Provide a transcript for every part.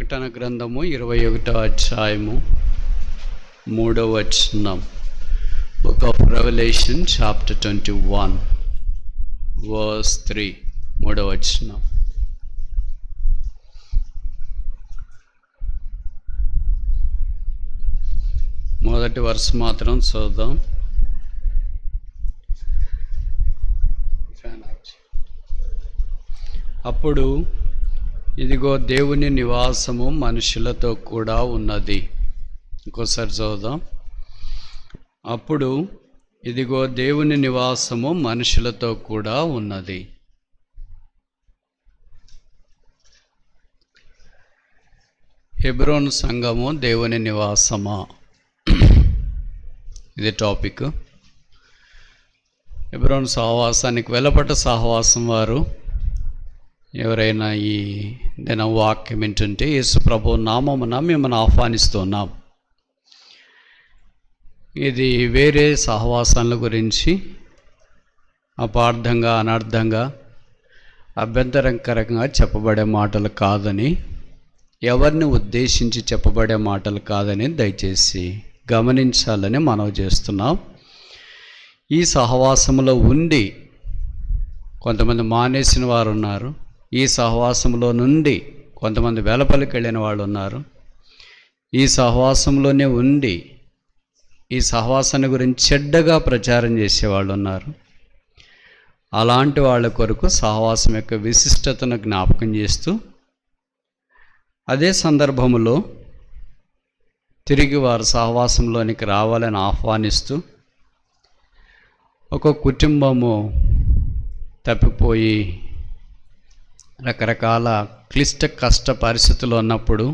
ప్రకటన గ్రంథము ఇరవై ఒకటో అధ్యాయము మూడవ వచనం book of revelation chapter twenty one verse three మూడవ వచనం మొదటి వర్స్ మాత్రం చూద్దాం అప్పుడు ఇదిగో దేవుని నివాసము మనుషులతో కూడా ఉన్నది ఇంకోసారి చదువుదాం అప్పుడు ఇదిగో దేవుని నివాసము మనుషులతో కూడా ఉన్నది హెబ్రోన్ సంఘము దేవుని నివాసమా ఇది టాపిక్ హెబ్రోన్ సహవాసానికి వెలపట సహవాసం వారు ఎవరైనా ఈ దిన వాక్యం ఏంటంటే యేసు ప్రభు నామమున మిమ్మల్ని ఆహ్వానిస్తున్నాం ఇది వేరే సహవాసాల గురించి అపార్థంగా అనర్థంగా అభ్యంతరకరంగా చెప్పబడే మాటలు కాదని ఎవరిని ఉద్దేశించి చెప్పబడే మాటలు కాదని దయచేసి గమనించాలని మనవి చేస్తున్నాం ఈ సహవాసంలో ఉండి కొంతమంది మానేసిన వారు ఉన్నారు ఈ సహవాసంలో నుండి కొంతమంది వెలపలికి వెళ్ళిన వాళ్ళు ఉన్నారు ఈ సహవాసంలోనే ఉండి ఈ సహవాసాన్ని గురించి చెడ్డగా ప్రచారం చేసేవాళ్ళు ఉన్నారు అలాంటి వాళ్ళ కొరకు సహవాసం యొక్క విశిష్టతను జ్ఞాపకం చేస్తూ అదే సందర్భంలో తిరిగి వారు సహవాసంలోనికి రావాలని ఆహ్వానిస్తూ ఒక కుటుంబము తప్పిపోయి రకరకాల క్లిష్ట కష్ట పరిస్థితులు ఉన్నప్పుడు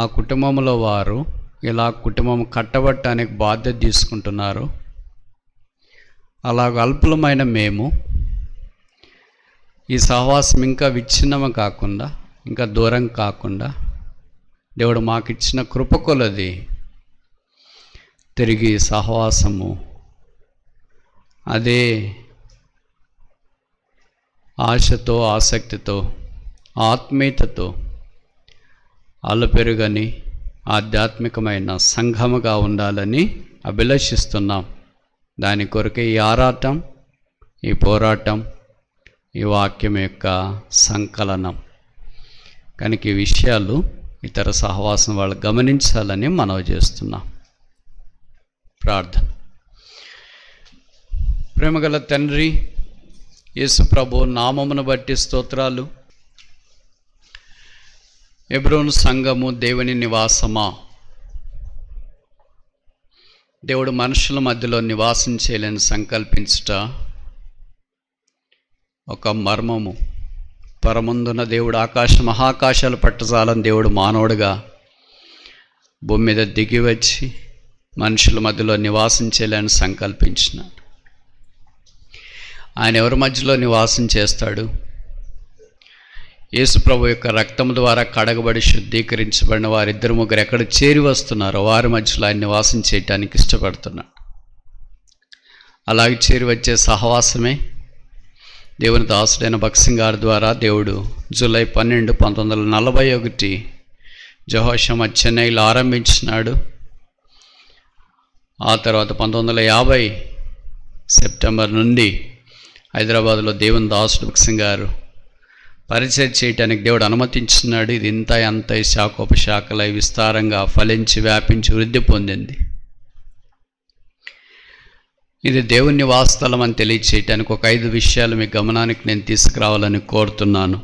ఆ కుటుంబంలో వారు ఇలా కుటుంబం కట్టబట్టడానికి బాధ్యత తీసుకుంటున్నారు అలాగ అల్పులమైన మేము ఈ సహవాసం ఇంకా విచ్ఛిన్నం కాకుండా ఇంకా దూరం కాకుండా దేవుడు మాకు ఇచ్చిన కృపకులది తిరిగి సహవాసము అదే ఆశతో ఆసక్తితో ఆత్మీయతతో అలపెరుగని ఆధ్యాత్మికమైన సంఘముగా ఉండాలని అభిలషిస్తున్నాం దాని కొరకే ఈ ఆరాటం ఈ పోరాటం ఈ వాక్యం యొక్క సంకలనం కనుక ఈ విషయాలు ఇతర సహవాసం వాళ్ళు గమనించాలని మనవి చేస్తున్నాం ప్రార్థన ప్రేమగల తండ్రి యేసుప్రభు నామమును బట్టి స్తోత్రాలు ఎబ్రోను సంఘము దేవుని నివాసమా దేవుడు మనుషుల మధ్యలో నివాసం చేయలేని సంకల్పించుట ఒక మర్మము పరముందున దేవుడు ఆకాశ మహాకాశాలు పట్టజాలని దేవుడు మానవుడుగా భూమి మీద దిగి వచ్చి మనుషుల మధ్యలో నివాసం చేయలేని సంకల్పించినాడు ఆయన ఎవరి మధ్యలో నివాసం చేస్తాడు యేసుప్రభు యొక్క రక్తం ద్వారా కడగబడి శుద్ధీకరించబడిన వారిద్దరు ముగ్గురు ఎక్కడ చేరి వస్తున్నారో వారి మధ్యలో ఆయన నివాసం చేయటానికి ఇష్టపడుతున్నాడు అలాగే చేరి వచ్చే సహవాసమే దేవుని దాసుడైన భక్సింగ్ గారి ద్వారా దేవుడు జూలై పన్నెండు పంతొమ్మిది వందల నలభై ఒకటి జహోషమ చెన్నైలో ఆరంభించినాడు ఆ తర్వాత పంతొమ్మిది వందల యాభై సెప్టెంబర్ నుండి హైదరాబాద్లో దేవుని దాసుడు భక్సింగ్ గారు పరిచయం చేయటానికి దేవుడు అనుమతించున్నాడు ఇది ఇంత అంత శాఖోపశాఖలై విస్తారంగా ఫలించి వ్యాపించి వృద్ధి పొందింది ఇది దేవుణ్ణి వాస్తలం అని తెలియచేయటానికి ఒక ఐదు విషయాలు మీ గమనానికి నేను తీసుకురావాలని కోరుతున్నాను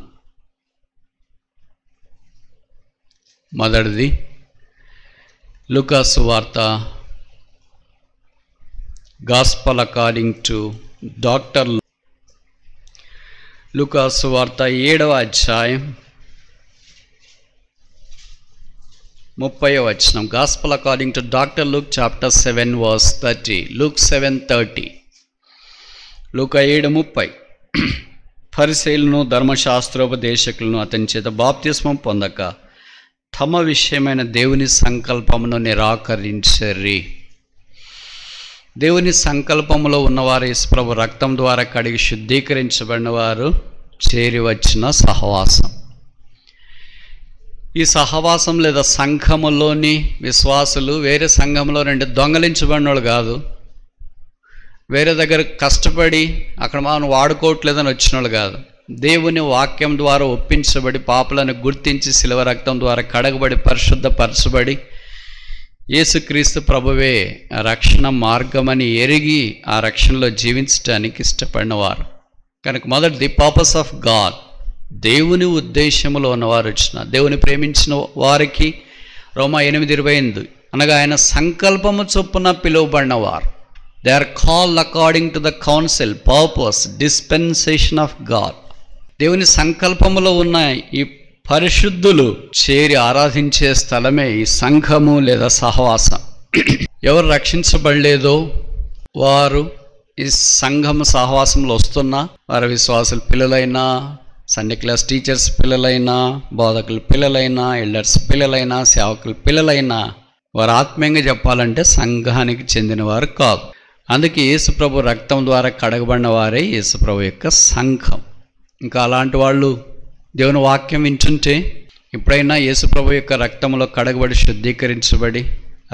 మొదటిది లుకాసు వార్త గాస్పల్ అకార్డింగ్ టు డాక్టర్ లుకాసు వార్త ఏడవ అధ్యాయం ముప్పై వచనం gospel according to doctor Luke chapter seven verse thirty Luke seven thirty లుక ఏడు ముప్పై పరిశీలను ధర్మశాస్త్రోపదేశకులను అతని చేత బాప్తిస్మం పొందక తమ విషయమైన దేవుని సంకల్పమును నిరాకరించరి దేవుని సంకల్పంలో ఉన్నవారు యశ్ప్రభు రక్తం ద్వారా కడిగి శుద్ధీకరించబడిన వారు చేరి వచ్చిన సహవాసం ఈ సహవాసం లేదా సంఘములోని విశ్వాసులు వేరే సంఘంలో రెండు దొంగలించబడిన వాళ్ళు కాదు వేరే దగ్గర కష్టపడి అక్కడ మనం వాడుకోవట్లేదని వచ్చిన వాళ్ళు కాదు దేవుని వాక్యం ద్వారా ఒప్పించబడి పాపలను గుర్తించి శిలవ రక్తం ద్వారా కడగబడి పరిశుద్ధపరచబడి యేసుక్రీస్తు ప్రభువే రక్షణ మార్గమని ఎరిగి ఆ రక్షణలో జీవించటానికి ఇష్టపడినవారు కనుక మొదటి ది పర్పస్ ఆఫ్ గాడ్ దేవుని ఉద్దేశంలో ఉన్నవారు వచ్చిన దేవుని ప్రేమించిన వారికి రోమా ఎనిమిది ఇరవై ఎనిమిది అనగా ఆయన సంకల్పము చొప్పున పిలువబడినవారు they are call according to the counsel purpose dispensation of God దేవుని సంకల్పములో ఉన్న ఈ పరిశుద్ధులు చేరి ఆరాధించే స్థలమే ఈ సంఘము లేదా సహవాసం ఎవరు రక్షించబడలేదో వారు ఈ సంఘం సహవాసంలో వస్తున్నా వారి విశ్వాసుల పిల్లలైనా సండే క్లాస్ టీచర్స్ పిల్లలైనా బోధకుల పిల్లలైనా ఎల్డర్స్ పిల్లలైనా సేవకుల పిల్లలైనా వారు ఆత్మీయంగా చెప్పాలంటే సంఘానికి చెందినవారు కాదు అందుకే యేసుప్రభు రక్తం ద్వారా కడగబడిన వారే యేసుప్రభు యొక్క సంఘం ఇంకా అలాంటి వాళ్ళు దేవుని వాక్యం వింటుంటే ఎప్పుడైనా యేసుప్రభు యొక్క రక్తంలో కడగబడి శుద్ధీకరించబడి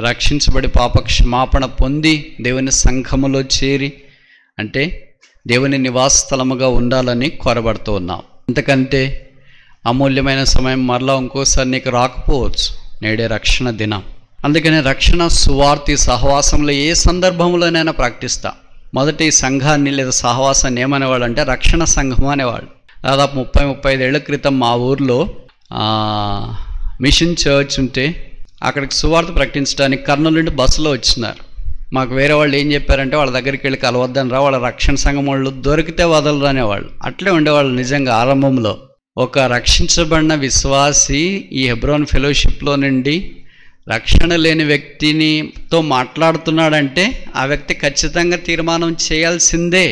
రక్షించబడి పాప క్షమాపణ పొంది దేవుని సంఘములో చేరి అంటే దేవుని నివాస స్థలముగా ఉండాలని కోరబడుతూ ఉన్నాం ఎందుకంటే అమూల్యమైన సమయం మరలా ఇంకోసారి నీకు రాకపోవచ్చు నేడే రక్షణ దినం అందుకనే రక్షణ సువార్తి సహవాసంలో ఏ సందర్భంలోనైనా ప్రకటిస్తా మొదటి సంఘాన్ని లేదా సహవాసాన్ని ఏమనేవాడు అంటే రక్షణ సంఘం అనేవాడు దాదాపు ముప్పై ముప్పై ఐదేళ్ల క్రితం మా ఊర్లో మిషన్ చర్చ్ ఉంటే అక్కడికి సువార్త ప్రకటించడానికి కర్నూలు నుండి బస్సులో వచ్చినారు మాకు వేరే వాళ్ళు ఏం చెప్పారంటే వాళ్ళ దగ్గరికి వెళ్ళి కలవద్దని రా వాళ్ళ రక్షణ సంఘం వాళ్ళు దొరికితే వదలరు అనేవాళ్ళు అట్లే ఉండేవాళ్ళు నిజంగా ఆరంభంలో ఒక రక్షించబడిన విశ్వాసి ఈ హెబ్రోన్ ఫెలోషిప్లో నుండి రక్షణ లేని వ్యక్తినితో మాట్లాడుతున్నాడంటే ఆ వ్యక్తి ఖచ్చితంగా తీర్మానం చేయాల్సిందే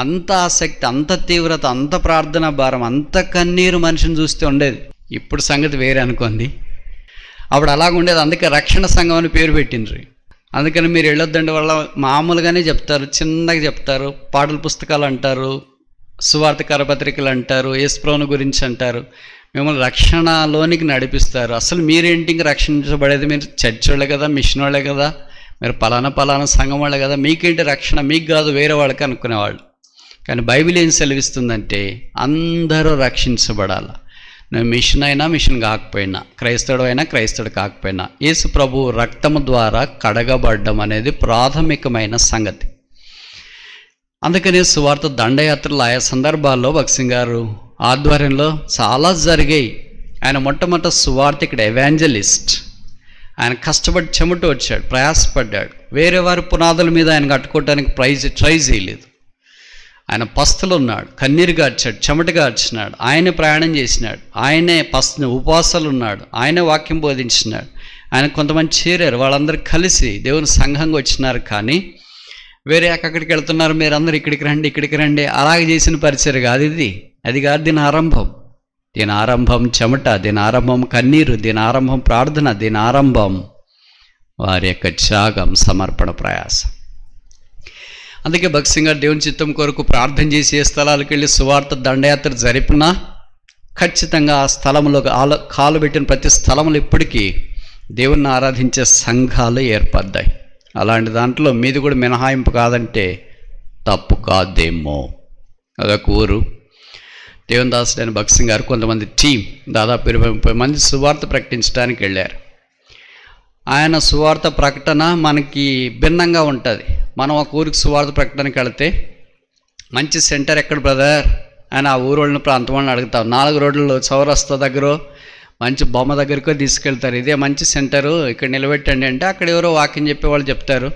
అంత ఆసక్తి అంత తీవ్రత అంత ప్రార్థన భారం అంత కన్నీరు మనిషిని చూస్తే ఉండేది ఇప్పుడు సంగతి వేరే అనుకోండి అప్పుడు అలాగ ఉండేది అందుకే రక్షణ సంఘం అని పేరు పెట్టిండ్రు అందుకని మీరు వెళ్ళొద్దండి వాళ్ళ మామూలుగానే చెప్తారు చిన్నగా చెప్తారు పాటల పుస్తకాలు అంటారు సువార్త కరపత్రికలు అంటారు యశ్ప్రోను గురించి అంటారు మిమ్మల్ని రక్షణలోనికి నడిపిస్తారు అసలు మీరేంటి ఇంక రక్షించబడేది మీరు చర్చ్ వాళ్ళే కదా మిషన్ వాళ్ళే కదా మీరు పలానా పలానా సంఘం వాళ్ళే కదా మీకేంటి రక్షణ మీకు కాదు వేరే వాళ్ళకి అనుకునేవాళ్ళు కానీ బైబిల్ ఏం సెలవిస్తుందంటే అందరూ రక్షించబడాల నువ్వు మిషన్ అయినా మిషన్ కాకపోయినా క్రైస్తవుడు అయినా క్రైస్తవుడు కాకపోయినా యేసు ప్రభు రక్తము ద్వారా కడగబడ్డం అనేది ప్రాథమికమైన సంగతి అందుకనే సువార్త దండయాత్రలు ఆయా సందర్భాల్లో భక్సింగ్ గారు ఆధ్వర్యంలో చాలా జరిగాయి ఆయన మొట్టమొదట సువార్త ఇక్కడ ఎవాంజలిస్ట్ ఆయన కష్టపడి చెమట వచ్చాడు ప్రయాసపడ్డాడు వేరే వారి పునాదుల మీద ఆయన కట్టుకోవడానికి ప్రైజ్ ట్రై చేయలేదు ఆయన పస్తులు ఉన్నాడు కన్నీరు గార్చాడు చెమట గార్చినాడు ఆయనే ప్రయాణం చేసినాడు ఆయనే పస్తు ఉపవాసాలు ఉన్నాడు ఆయనే వాక్యం బోధించినాడు ఆయన కొంతమంది చేరారు వాళ్ళందరూ కలిసి దేవుని సంఘంగా వచ్చినారు కానీ వేరే అక్కడికి వెళ్తున్నారు మీరు అందరు ఇక్కడికి రండి ఇక్కడికి రండి అలాగే చేసిన పరిచయం కాదు ఇది అది కాదు దీని ఆరంభం దీని ఆరంభం చెమట దీని ఆరంభం కన్నీరు దీని ఆరంభం ప్రార్థన దీని ఆరంభం వారి యొక్క త్యాగం సమర్పణ ప్రయాసం అందుకే సింగ్ దేవుని చిత్తం కొరకు ప్రార్థన చేసి ఏ స్థలాలకు వెళ్ళి సువార్త దండయాత్ర జరిపినా ఖచ్చితంగా ఆ స్థలంలో ఆలో కాలు పెట్టిన ప్రతి స్థలంలో ఇప్పటికీ దేవుణ్ణి ఆరాధించే సంఘాలు ఏర్పడ్డాయి అలాంటి దాంట్లో మీది కూడా మినహాయింపు కాదంటే తప్పు కాదేమో అదొక ఊరు దేవన్ దాస్ భక్సింగ్ గారు కొంతమంది టీం దాదాపు ఇరవై ముప్పై మంది సువార్త ప్రకటించడానికి వెళ్ళారు ఆయన సువార్త ప్రకటన మనకి భిన్నంగా ఉంటుంది మనం ఒక ఊరికి సువార్త ప్రకటనకి వెళితే మంచి సెంటర్ ఎక్కడ బ్రదర్ అని ఆ ఊరు వాళ్ళని ప్రాంతం వాళ్ళని అడుగుతాం నాలుగు రోడ్లలో చౌరస్తా దగ్గర మంచి బొమ్మ దగ్గరకో తీసుకెళ్తారు ఇదే మంచి సెంటరు ఇక్కడ నిలబెట్టండి అంటే అక్కడ ఎవరో వాకింగ్ చెప్పే వాళ్ళు చెప్తారు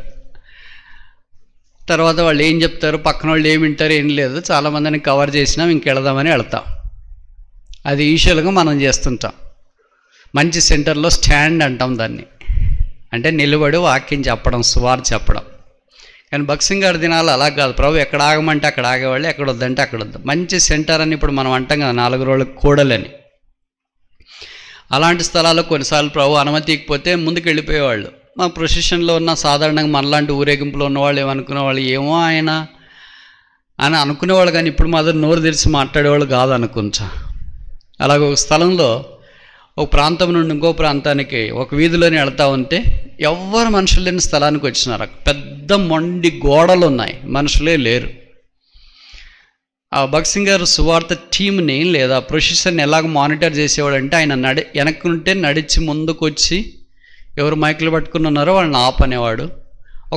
తర్వాత వాళ్ళు ఏం చెప్తారు పక్కన వాళ్ళు ఏమి వింటారు ఏం లేదు చాలామందిని కవర్ చేసినాం ఇంకెళదామని వెళ్తాం అది ఈషువల్గా మనం చేస్తుంటాం మంచి సెంటర్లో స్టాండ్ అంటాం దాన్ని అంటే నిలబడి వాక్యం చెప్పడం సువార్ చెప్పడం కానీ బక్సింగ్ గారి దినాలు అలా కాదు ప్రభు ఎక్కడ ఆగమంటే అక్కడ ఆగేవాళ్ళు ఎక్కడ వద్దంటే అక్కడ వద్దు మంచి సెంటర్ అని ఇప్పుడు మనం అంటాం కదా నాలుగు రోజులకు కూడలని అలాంటి స్థలాలు కొన్నిసార్లు ప్రభు ఇకపోతే ముందుకు వెళ్ళిపోయేవాళ్ళు మా ప్రొసెషన్లో ఉన్న సాధారణంగా మనలాంటి ఊరేగింపులో ఉన్నవాళ్ళు ఏమనుకునేవాళ్ళు ఏమో ఆయన అని అనుకునేవాళ్ళు కానీ ఇప్పుడు మాత్రం నోరు తెరిచి మాట్లాడేవాళ్ళు కాదు అనుకుంటా అలాగే ఒక స్థలంలో ఒక ప్రాంతం నుండి ఇంకో ప్రాంతానికి ఒక వీధిలోనే వెళ్తా ఉంటే ఎవ్వరు మనుషులు లేని స్థలానికి వచ్చినారు పెద్ద మొండి గోడలు ఉన్నాయి మనుషులే లేరు ఆ భక్సింగ్ గారు సువార్త టీంని లేదా ప్రొసెషన్ ఎలాగ మానిటర్ చేసేవాడు అంటే ఆయన నడి వెనక్కుంటే నడిచి ముందుకు వచ్చి ఎవరు మైకులు పట్టుకుని ఉన్నారో వాళ్ళని ఆపనేవాడు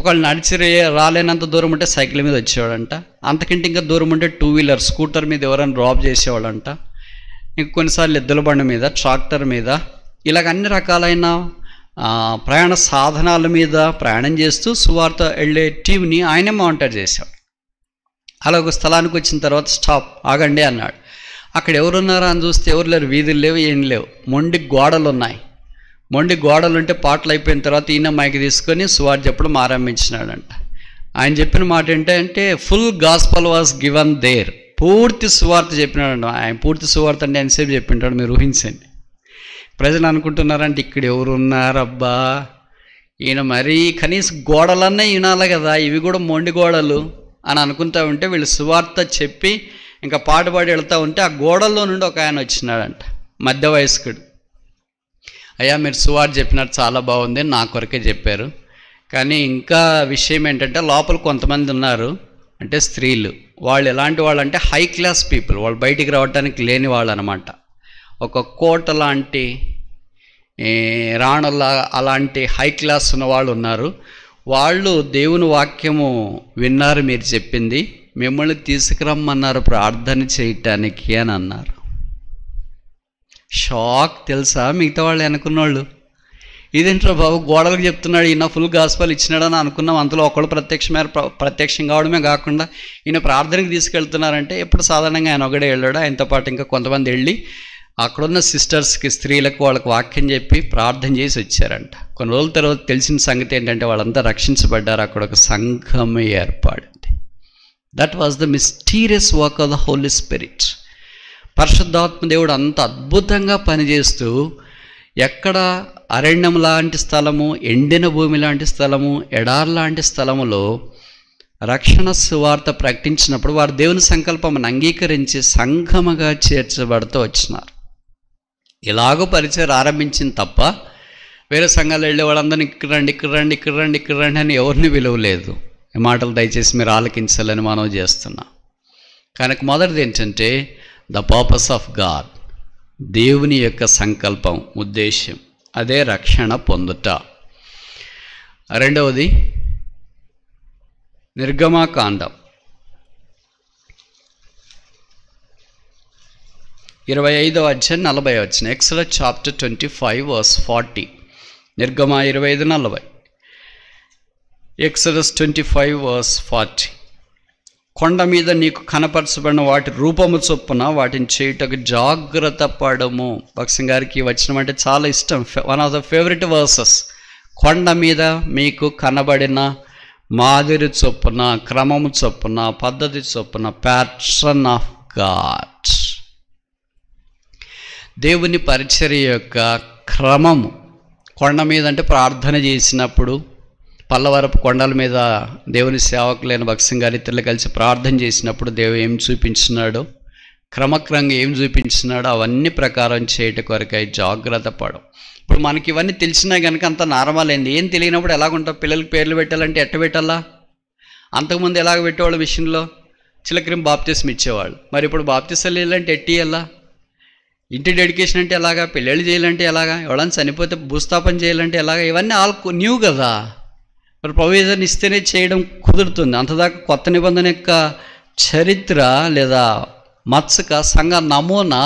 ఒకళ్ళు నడిచి రాలేనంత దూరం ఉంటే సైకిల్ మీద వచ్చేవాడంట అంతకంటే ఇంకా దూరం ఉంటే టూ వీలర్ స్కూటర్ మీద ఎవరైనా డ్రాప్ చేసేవాడంట ఇంక కొన్నిసార్లు ఎద్దుల బండి మీద ట్రాక్టర్ మీద ఇలాగ అన్ని రకాలైన ప్రయాణ సాధనాల మీద ప్రయాణం చేస్తూ సువార్త వెళ్ళే టీంని ఆయనే మానిటర్ చేశాడు అలా ఒక స్థలానికి వచ్చిన తర్వాత స్టాప్ ఆగండి అన్నాడు అక్కడ ఎవరున్నారా అని చూస్తే ఎవరు లేరు వీధులు లేవు ఏం లేవు మొండి గోడలు ఉన్నాయి మొండి గోడలు ఉంటే పాటలు అయిపోయిన తర్వాత ఈయన మైకి తీసుకొని సువార్త చెప్పడం ఆరంభించినాడంట ఆయన చెప్పిన మాట ఏంటంటే full gospel was given there పూర్తి సువార్త చెప్పినాడు ఆయన పూర్తి సువార్త అంటే ఎంతసేపు చెప్పింటాడు మీరు ఊహించండి ప్రజలు అనుకుంటున్నారంటే ఇక్కడ ఎవరు ఉన్నారబ్బా ఈయన మరీ కనీస గోడలన్నీ వినాలి కదా ఇవి కూడా మొండి గోడలు అని అనుకుంటా ఉంటే వీళ్ళు సువార్త చెప్పి ఇంకా పాడి వెళ్తూ ఉంటే ఆ గోడల్లో నుండి ఒక ఆయన వచ్చినాడంట మధ్య వయస్కుడు అయ్యా మీరు సువార్త చెప్పినట్టు చాలా బాగుంది నా కొరకే చెప్పారు కానీ ఇంకా విషయం ఏంటంటే లోపల కొంతమంది ఉన్నారు అంటే స్త్రీలు వాళ్ళు ఎలాంటి వాళ్ళు అంటే హై క్లాస్ పీపుల్ వాళ్ళు బయటికి రావడానికి లేని వాళ్ళు అనమాట ఒక కోట లాంటి రాణుల అలాంటి హై క్లాస్ ఉన్న వాళ్ళు ఉన్నారు వాళ్ళు దేవుని వాక్యము విన్నారు మీరు చెప్పింది మిమ్మల్ని తీసుకురమ్మన్నారు ప్రార్థన చేయటానికి అని అన్నారు షాక్ తెలుసా మిగతా వాళ్ళు అనుకున్నోళ్ళు ఇదేంట్రా బాబు గోడలకు చెప్తున్నాడు ఈయన ఫుల్ గాస్పాలు ఇచ్చినాడని అనుకున్నాం అంతలో ఒకళ్ళు ప్రత్యక్షమైన ప్రత్యక్షం కావడమే కాకుండా ఈయన ప్రార్థనకి తీసుకెళ్తున్నారంటే ఎప్పుడు సాధారణంగా ఆయన ఒకడే వెళ్ళాడు ఆయనతో పాటు ఇంకా కొంతమంది వెళ్ళి అక్కడున్న సిస్టర్స్కి స్త్రీలకు వాళ్ళకి వాక్యం చెప్పి ప్రార్థన చేసి వచ్చారంట కొన్ని రోజుల తర్వాత తెలిసిన సంగతి ఏంటంటే వాళ్ళంతా రక్షించబడ్డారు అక్కడ ఒక సంఘం ఏర్పాడింది that was the mysterious work of the Holy Spirit పరిశుద్ధాత్మ దేవుడు అంత అద్భుతంగా పనిచేస్తూ ఎక్కడ అరణ్యం లాంటి స్థలము ఎండిన భూమి లాంటి స్థలము ఎడార్ లాంటి స్థలములో రక్షణ సువార్త ప్రకటించినప్పుడు వారు దేవుని సంకల్పమును అంగీకరించి సంఘముగా చేర్చబడుతూ వచ్చినారు ఇలాగో పరిచయం ఆరంభించింది తప్ప వేరే సంఘాలు వెళ్ళే వాళ్ళందరినీ ఇక్కడ రండి ఇక్కడ రండి ఇక్కడ రండి ఇక్కడ రండి అని ఎవరిని విలువలేదు ఈ మాటలు దయచేసి మీరు ఆలకించాలని మనం చేస్తున్నాం కనుక మొదటిది ఏంటంటే ద పర్పస్ ఆఫ్ గాడ్ దేవుని యొక్క సంకల్పం ఉద్దేశ్యం అదే రక్షణ పొందుట రెండవది నిర్గమాకాండం ఇరవై ఐదవ అధ్యాయం నలభై వచ్చిన Exodus chapter twenty five verse forty నిర్గమ ఇరవై ఐదు నలభై Exodus twenty five verse forty కొండ మీద నీకు కనపరచబడిన వాటి రూపము చొప్పున వాటిని చేయుటకు జాగ్రత్త పడము భక్సం గారికి వచ్చిన అంటే చాలా ఇష్టం one of the favourite verses కొండ మీద మీకు కనబడిన మాదిరి చొప్పున క్రమము చొప్పున పద్ధతి చొప్పున ప్యాట్రన్ ఆఫ్ గాడ్ దేవుని పరిచర్య యొక్క క్రమము కొండ మీద అంటే ప్రార్థన చేసినప్పుడు పల్లవరపు కొండల మీద దేవుని సేవకులైన భక్సింగ్ గారితో కలిసి ప్రార్థన చేసినప్పుడు దేవుడు ఏం చూపించినాడు క్రమక్రమంగా ఏం చూపించినాడో అవన్నీ ప్రకారం చేయటం కొరకై జాగ్రత్త పడం ఇప్పుడు మనకి ఇవన్నీ తెలిసినా కనుక అంత నార్మల్ అయింది ఏం తెలియనప్పుడు ఎలాగుంటాం పిల్లలకి పేర్లు పెట్టాలంటే ఎట్ట పెట్టాలా అంతకుముందు ఎలాగ పెట్టేవాళ్ళు విషయంలో చిలకరిం బాప్తిసం ఇచ్చేవాళ్ళు మరి ఇప్పుడు బాప్తిసాలు వెళ్ళాలంటే ఎట్టి ఇంటి డెడికేషన్ అంటే ఎలాగా పెళ్ళిళ్ళు చేయాలంటే ఎలాగా ఎవడన్నా చనిపోతే భూస్థాపన చేయాలంటే ఎలాగా ఇవన్నీ ఆల్ న్యూ కదా మరి ప్రొవిజన్ ఇస్తేనే చేయడం కుదురుతుంది అంతదాకా కొత్త నిబంధన యొక్క చరిత్ర లేదా మత్స్క సంఘ నమూనా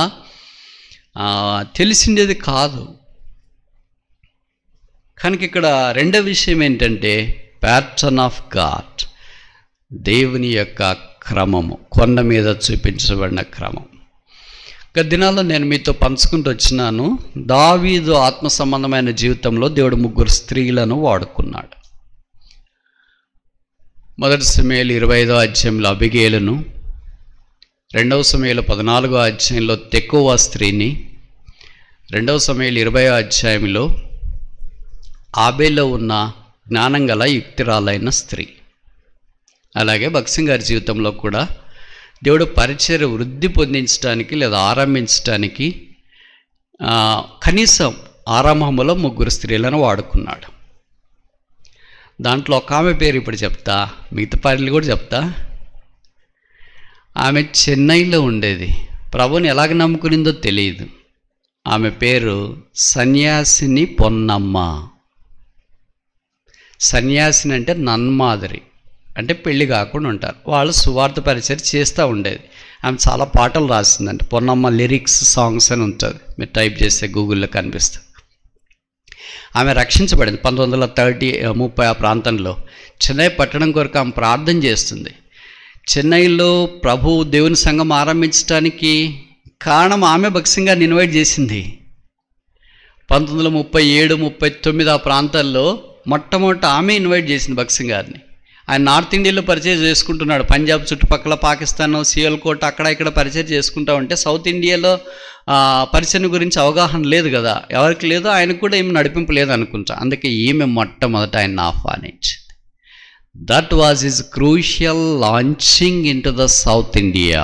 తెలిసిండేది కాదు కనుక ఇక్కడ రెండో విషయం ఏంటంటే ప్యాటర్న్ ఆఫ్ గాడ్ దేవుని యొక్క క్రమము కొండ మీద చూపించబడిన క్రమం గత దినాల్లో నేను మీతో పంచుకుంటూ వచ్చినాను దావీదు ఆత్మ సంబంధమైన జీవితంలో దేవుడు ముగ్గురు స్త్రీలను వాడుకున్నాడు మొదటి సమయాలు ఇరవై ఐదో అధ్యాయంలో అభిగేలను రెండవ సమయంలో పద్నాలుగో అధ్యాయంలో తెక్కువ స్త్రీని రెండవ సమయంలో ఇరవై అధ్యాయంలో ఆబేలో ఉన్న జ్ఞానం గల యుక్తిరాలైన స్త్రీ అలాగే భక్సింగ్ గారి జీవితంలో కూడా దేవుడు పరిచయ వృద్ధి పొందించడానికి లేదా ఆరంభించడానికి కనీసం ఆరంభంలో ముగ్గురు స్త్రీలను వాడుకున్నాడు దాంట్లో ఒక ఆమె పేరు ఇప్పుడు చెప్తా మిగతా పార్లు కూడా చెప్తా ఆమె చెన్నైలో ఉండేది ప్రభుని ఎలాగ నమ్ముకునిందో తెలియదు ఆమె పేరు సన్యాసిని పొన్నమ్మ సన్యాసిని అంటే నన్మాదిరి అంటే పెళ్ళి కాకుండా ఉంటారు వాళ్ళు సువార్త పరిచయం చేస్తూ ఉండేది ఆమె చాలా పాటలు రాసిందంటే పొన్నమ్మ లిరిక్స్ సాంగ్స్ అని ఉంటుంది మీరు టైప్ చేస్తే గూగుల్లో కనిపిస్తుంది ఆమె రక్షించబడింది పంతొమ్మిది వందల థర్టీ ముప్పై ఆ ప్రాంతంలో చెన్నై పట్టణం కొరకు ఆమె ప్రార్థన చేస్తుంది చెన్నైలో ప్రభు దేవుని సంఘం ఆరంభించడానికి కారణం ఆమె భక్సింగా ఇన్వైట్ చేసింది పంతొమ్మిది వందల ముప్పై ఏడు ముప్పై తొమ్మిది ఆ ప్రాంతాల్లో మొట్టమొదట ఆమె ఇన్వైట్ చేసింది భక్సింగ్ గారిని ఆయన నార్త్ ఇండియాలో పరిచయం చేసుకుంటున్నాడు పంజాబ్ చుట్టుపక్కల పాకిస్తాన్ సియల్కోట్ అక్కడ ఇక్కడ పరిచయం చేసుకుంటా ఉంటే సౌత్ ఇండియాలో పరిచయం గురించి అవగాహన లేదు కదా ఎవరికి లేదు ఆయనకు కూడా ఏమి నడిపింపు లేదు అనుకుంటా అందుకే ఈమె మొట్టమొదట ఆయన ఆహ్వానించింది that was is crucial launching into the South India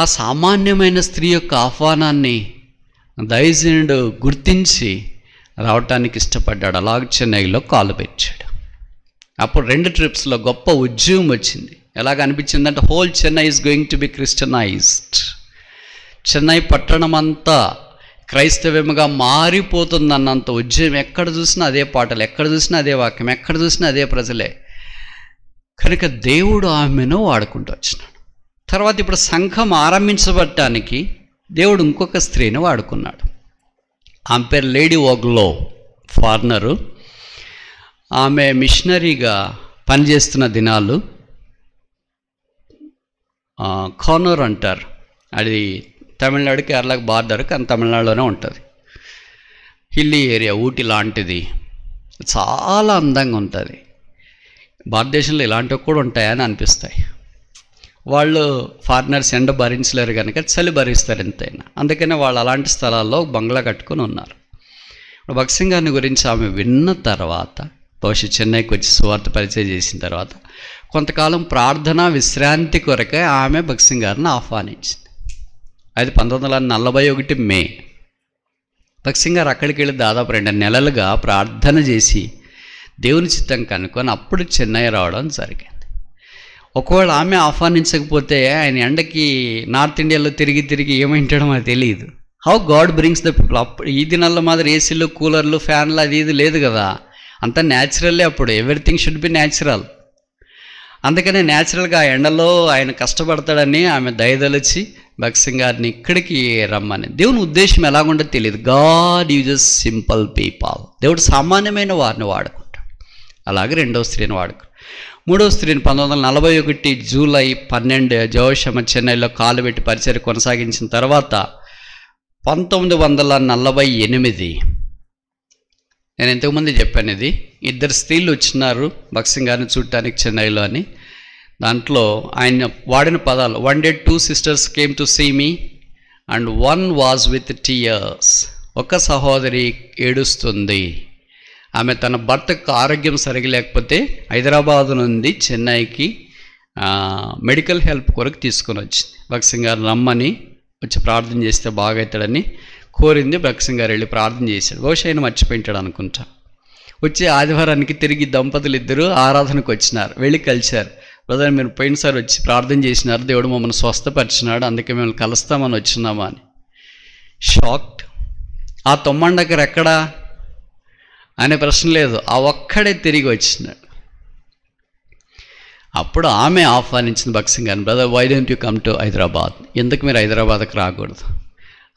ఆ సామాన్యమైన స్త్రీ యొక్క ఆహ్వానాన్ని దైజనుడు గుర్తించి రావటానికి ఇష్టపడ్డాడు అలాగే చెన్నైలో కాలు పెట్టాడు అప్పుడు రెండు ట్రిప్స్లో గొప్ప ఉద్యమం వచ్చింది ఎలాగ అనిపించిందంటే whole Chennai is going to be Christianized Chennai పట్టణం అంతా క్రైస్తవ్యముగా మారిపోతుందన్నంత ఉద్యమం ఎక్కడ చూసినా అదే పాటలు ఎక్కడ చూసినా అదే వాక్యం ఎక్కడ చూసినా అదే ప్రజలే కనుక దేవుడు ఆమెను వాడుకుంటూ వచ్చినాడు తర్వాత ఇప్పుడు సంఘం ఆరంభించబడటానికి దేవుడు ఇంకొక స్త్రీని వాడుకున్నాడు ఆమె పేరు లేడీ ఓగ్లో ఫార్నరు ఆమె మిషనరీగా పనిచేస్తున్న దినాలు కార్నర్ అంటారు అది తమిళనాడు కేరళకు బార్డర్ కానీ తమిళనాడులోనే ఉంటుంది హిల్లీ ఏరియా ఊటీ లాంటిది చాలా అందంగా ఉంటుంది భారతదేశంలో ఇలాంటివి కూడా ఉంటాయని అనిపిస్తాయి వాళ్ళు ఫారినర్స్ ఎండ భరించలేరు కనుక చలి భరిస్తారు ఎంతైనా అందుకనే వాళ్ళు అలాంటి స్థలాల్లో బంగ్లా కట్టుకుని ఉన్నారు భక్సింగ్ గారిని గురించి ఆమె విన్న తర్వాత బహుశా చెన్నైకి వచ్చి సువార్త పరిచయం చేసిన తర్వాత కొంతకాలం ప్రార్థన విశ్రాంతి కొరకే ఆమె భక్సింగ్ గారిని ఆహ్వానించింది అది పంతొమ్మిది వందల నలభై ఒకటి మే భక్సింగ్ గారు అక్కడికి వెళ్ళి దాదాపు రెండు నెలలుగా ప్రార్థన చేసి దేవుని చిత్తం కనుక్కొని అప్పుడు చెన్నై రావడం జరిగింది ఒకవేళ ఆమె ఆహ్వానించకపోతే ఆయన ఎండకి నార్త్ ఇండియాలో తిరిగి తిరిగి ఏమైంటాడో మనకు తెలియదు how God brings the people అప్పుడు ఈ దినాల్లో మాదిరి ఏసీలు కూలర్లు ఫ్యాన్లు అది ఇది లేదు కదా అంత న్యాచురల్లే అప్పుడు ఎవ్రీథింగ్ షుడ్ బి న్యాచురల్ అందుకనే న్యాచురల్గా ఆ ఎండలో ఆయన కష్టపడతాడని ఆమె దయదలిచి భక్సింగ్ గారిని ఇక్కడికి రమ్మని దేవుని ఉద్దేశం ఎలాగుండో తెలియదు గాడ్ యూజెస్ సింపుల్ పీపాల్ దేవుడు సామాన్యమైన వారిని వాడుకుంటాడు అలాగే రెండో స్త్రీని వాడుకు మూడో స్త్రీని పంతొమ్మిది వందల నలభై ఒకటి జూలై పన్నెండు జోషమ్మ చెన్నైలో కాలు పెట్టి పరిచయం కొనసాగించిన తర్వాత పంతొమ్మిది వందల నలభై ఎనిమిది నేను ఇంతకుముందు చెప్పాను ఇది ఇద్దరు స్త్రీలు వచ్చినారు బక్సింగ్ గారిని చూడటానికి చెన్నైలో అని దాంట్లో ఆయన వాడిన పదాలు one day two sisters came to see me and one was with tears ఒక సహోదరి ఏడుస్తుంది ఆమె తన భర్తకు ఆరోగ్యం లేకపోతే హైదరాబాద్ నుండి చెన్నైకి మెడికల్ హెల్ప్ కొరకు తీసుకొని వచ్చింది భక్సింగ్ గారు రమ్మని వచ్చి ప్రార్థన చేస్తే బాగవుతాడని కోరింది భక్సింగారు వెళ్ళి ప్రార్థన చేశాడు బహుశా ఆయన మర్చిపోయింటాడు అనుకుంటా వచ్చే ఆదివారానికి తిరిగి దంపతులు ఇద్దరు ఆరాధనకు వచ్చినారు వెళ్ళి కలిశారు బ్రదర్ మీరు పోయినసారి వచ్చి ప్రార్థన చేసినారు దేవుడు మమ్మల్ని స్వస్థపరిచినాడు అందుకే మిమ్మల్ని కలుస్తామని వచ్చినామా అని షాక్డ్ ఆ తొమ్మండగర్ ఎక్కడా అనే ప్రశ్న లేదు ఆ ఒక్కడే తిరిగి వచ్చినాడు అప్పుడు ఆమె ఆహ్వానించింది బక్సింగ్ గారిని brother why don't you come to Hyderabad ఎందుకు మీరు హైదరాబాద్కి రాకూడదు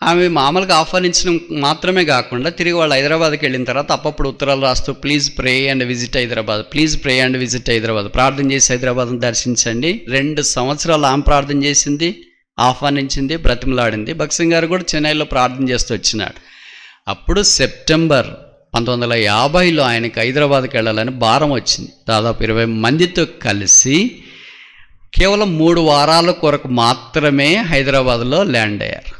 ఆమె మామూలుగా ఆహ్వానించడం మాత్రమే కాకుండా తిరిగి వాళ్ళు హైదరాబాద్కి వెళ్ళిన తర్వాత అప్పప్పుడు ఉత్తరాలు రాస్తూ please pray and visit Hyderabad please pray and visit Hyderabad ప్రార్థన చేసి హైదరాబాద్ను దర్శించండి రెండు సంవత్సరాలు ఆమె ప్రార్థన చేసింది ఆహ్వానించింది బ్రతిమలాడింది భక్సింగ్ గారు కూడా చెన్నైలో ప్రార్థన చేస్తూ వచ్చినాడు అప్పుడు సెప్టెంబర్ పంతొమ్మిది వందల యాభైలో ఆయనకు హైదరాబాద్కి వెళ్ళాలని భారం వచ్చింది దాదాపు ఇరవై మందితో కలిసి కేవలం మూడు వారాల కొరకు మాత్రమే హైదరాబాద్లో ల్యాండ్ అయ్యారు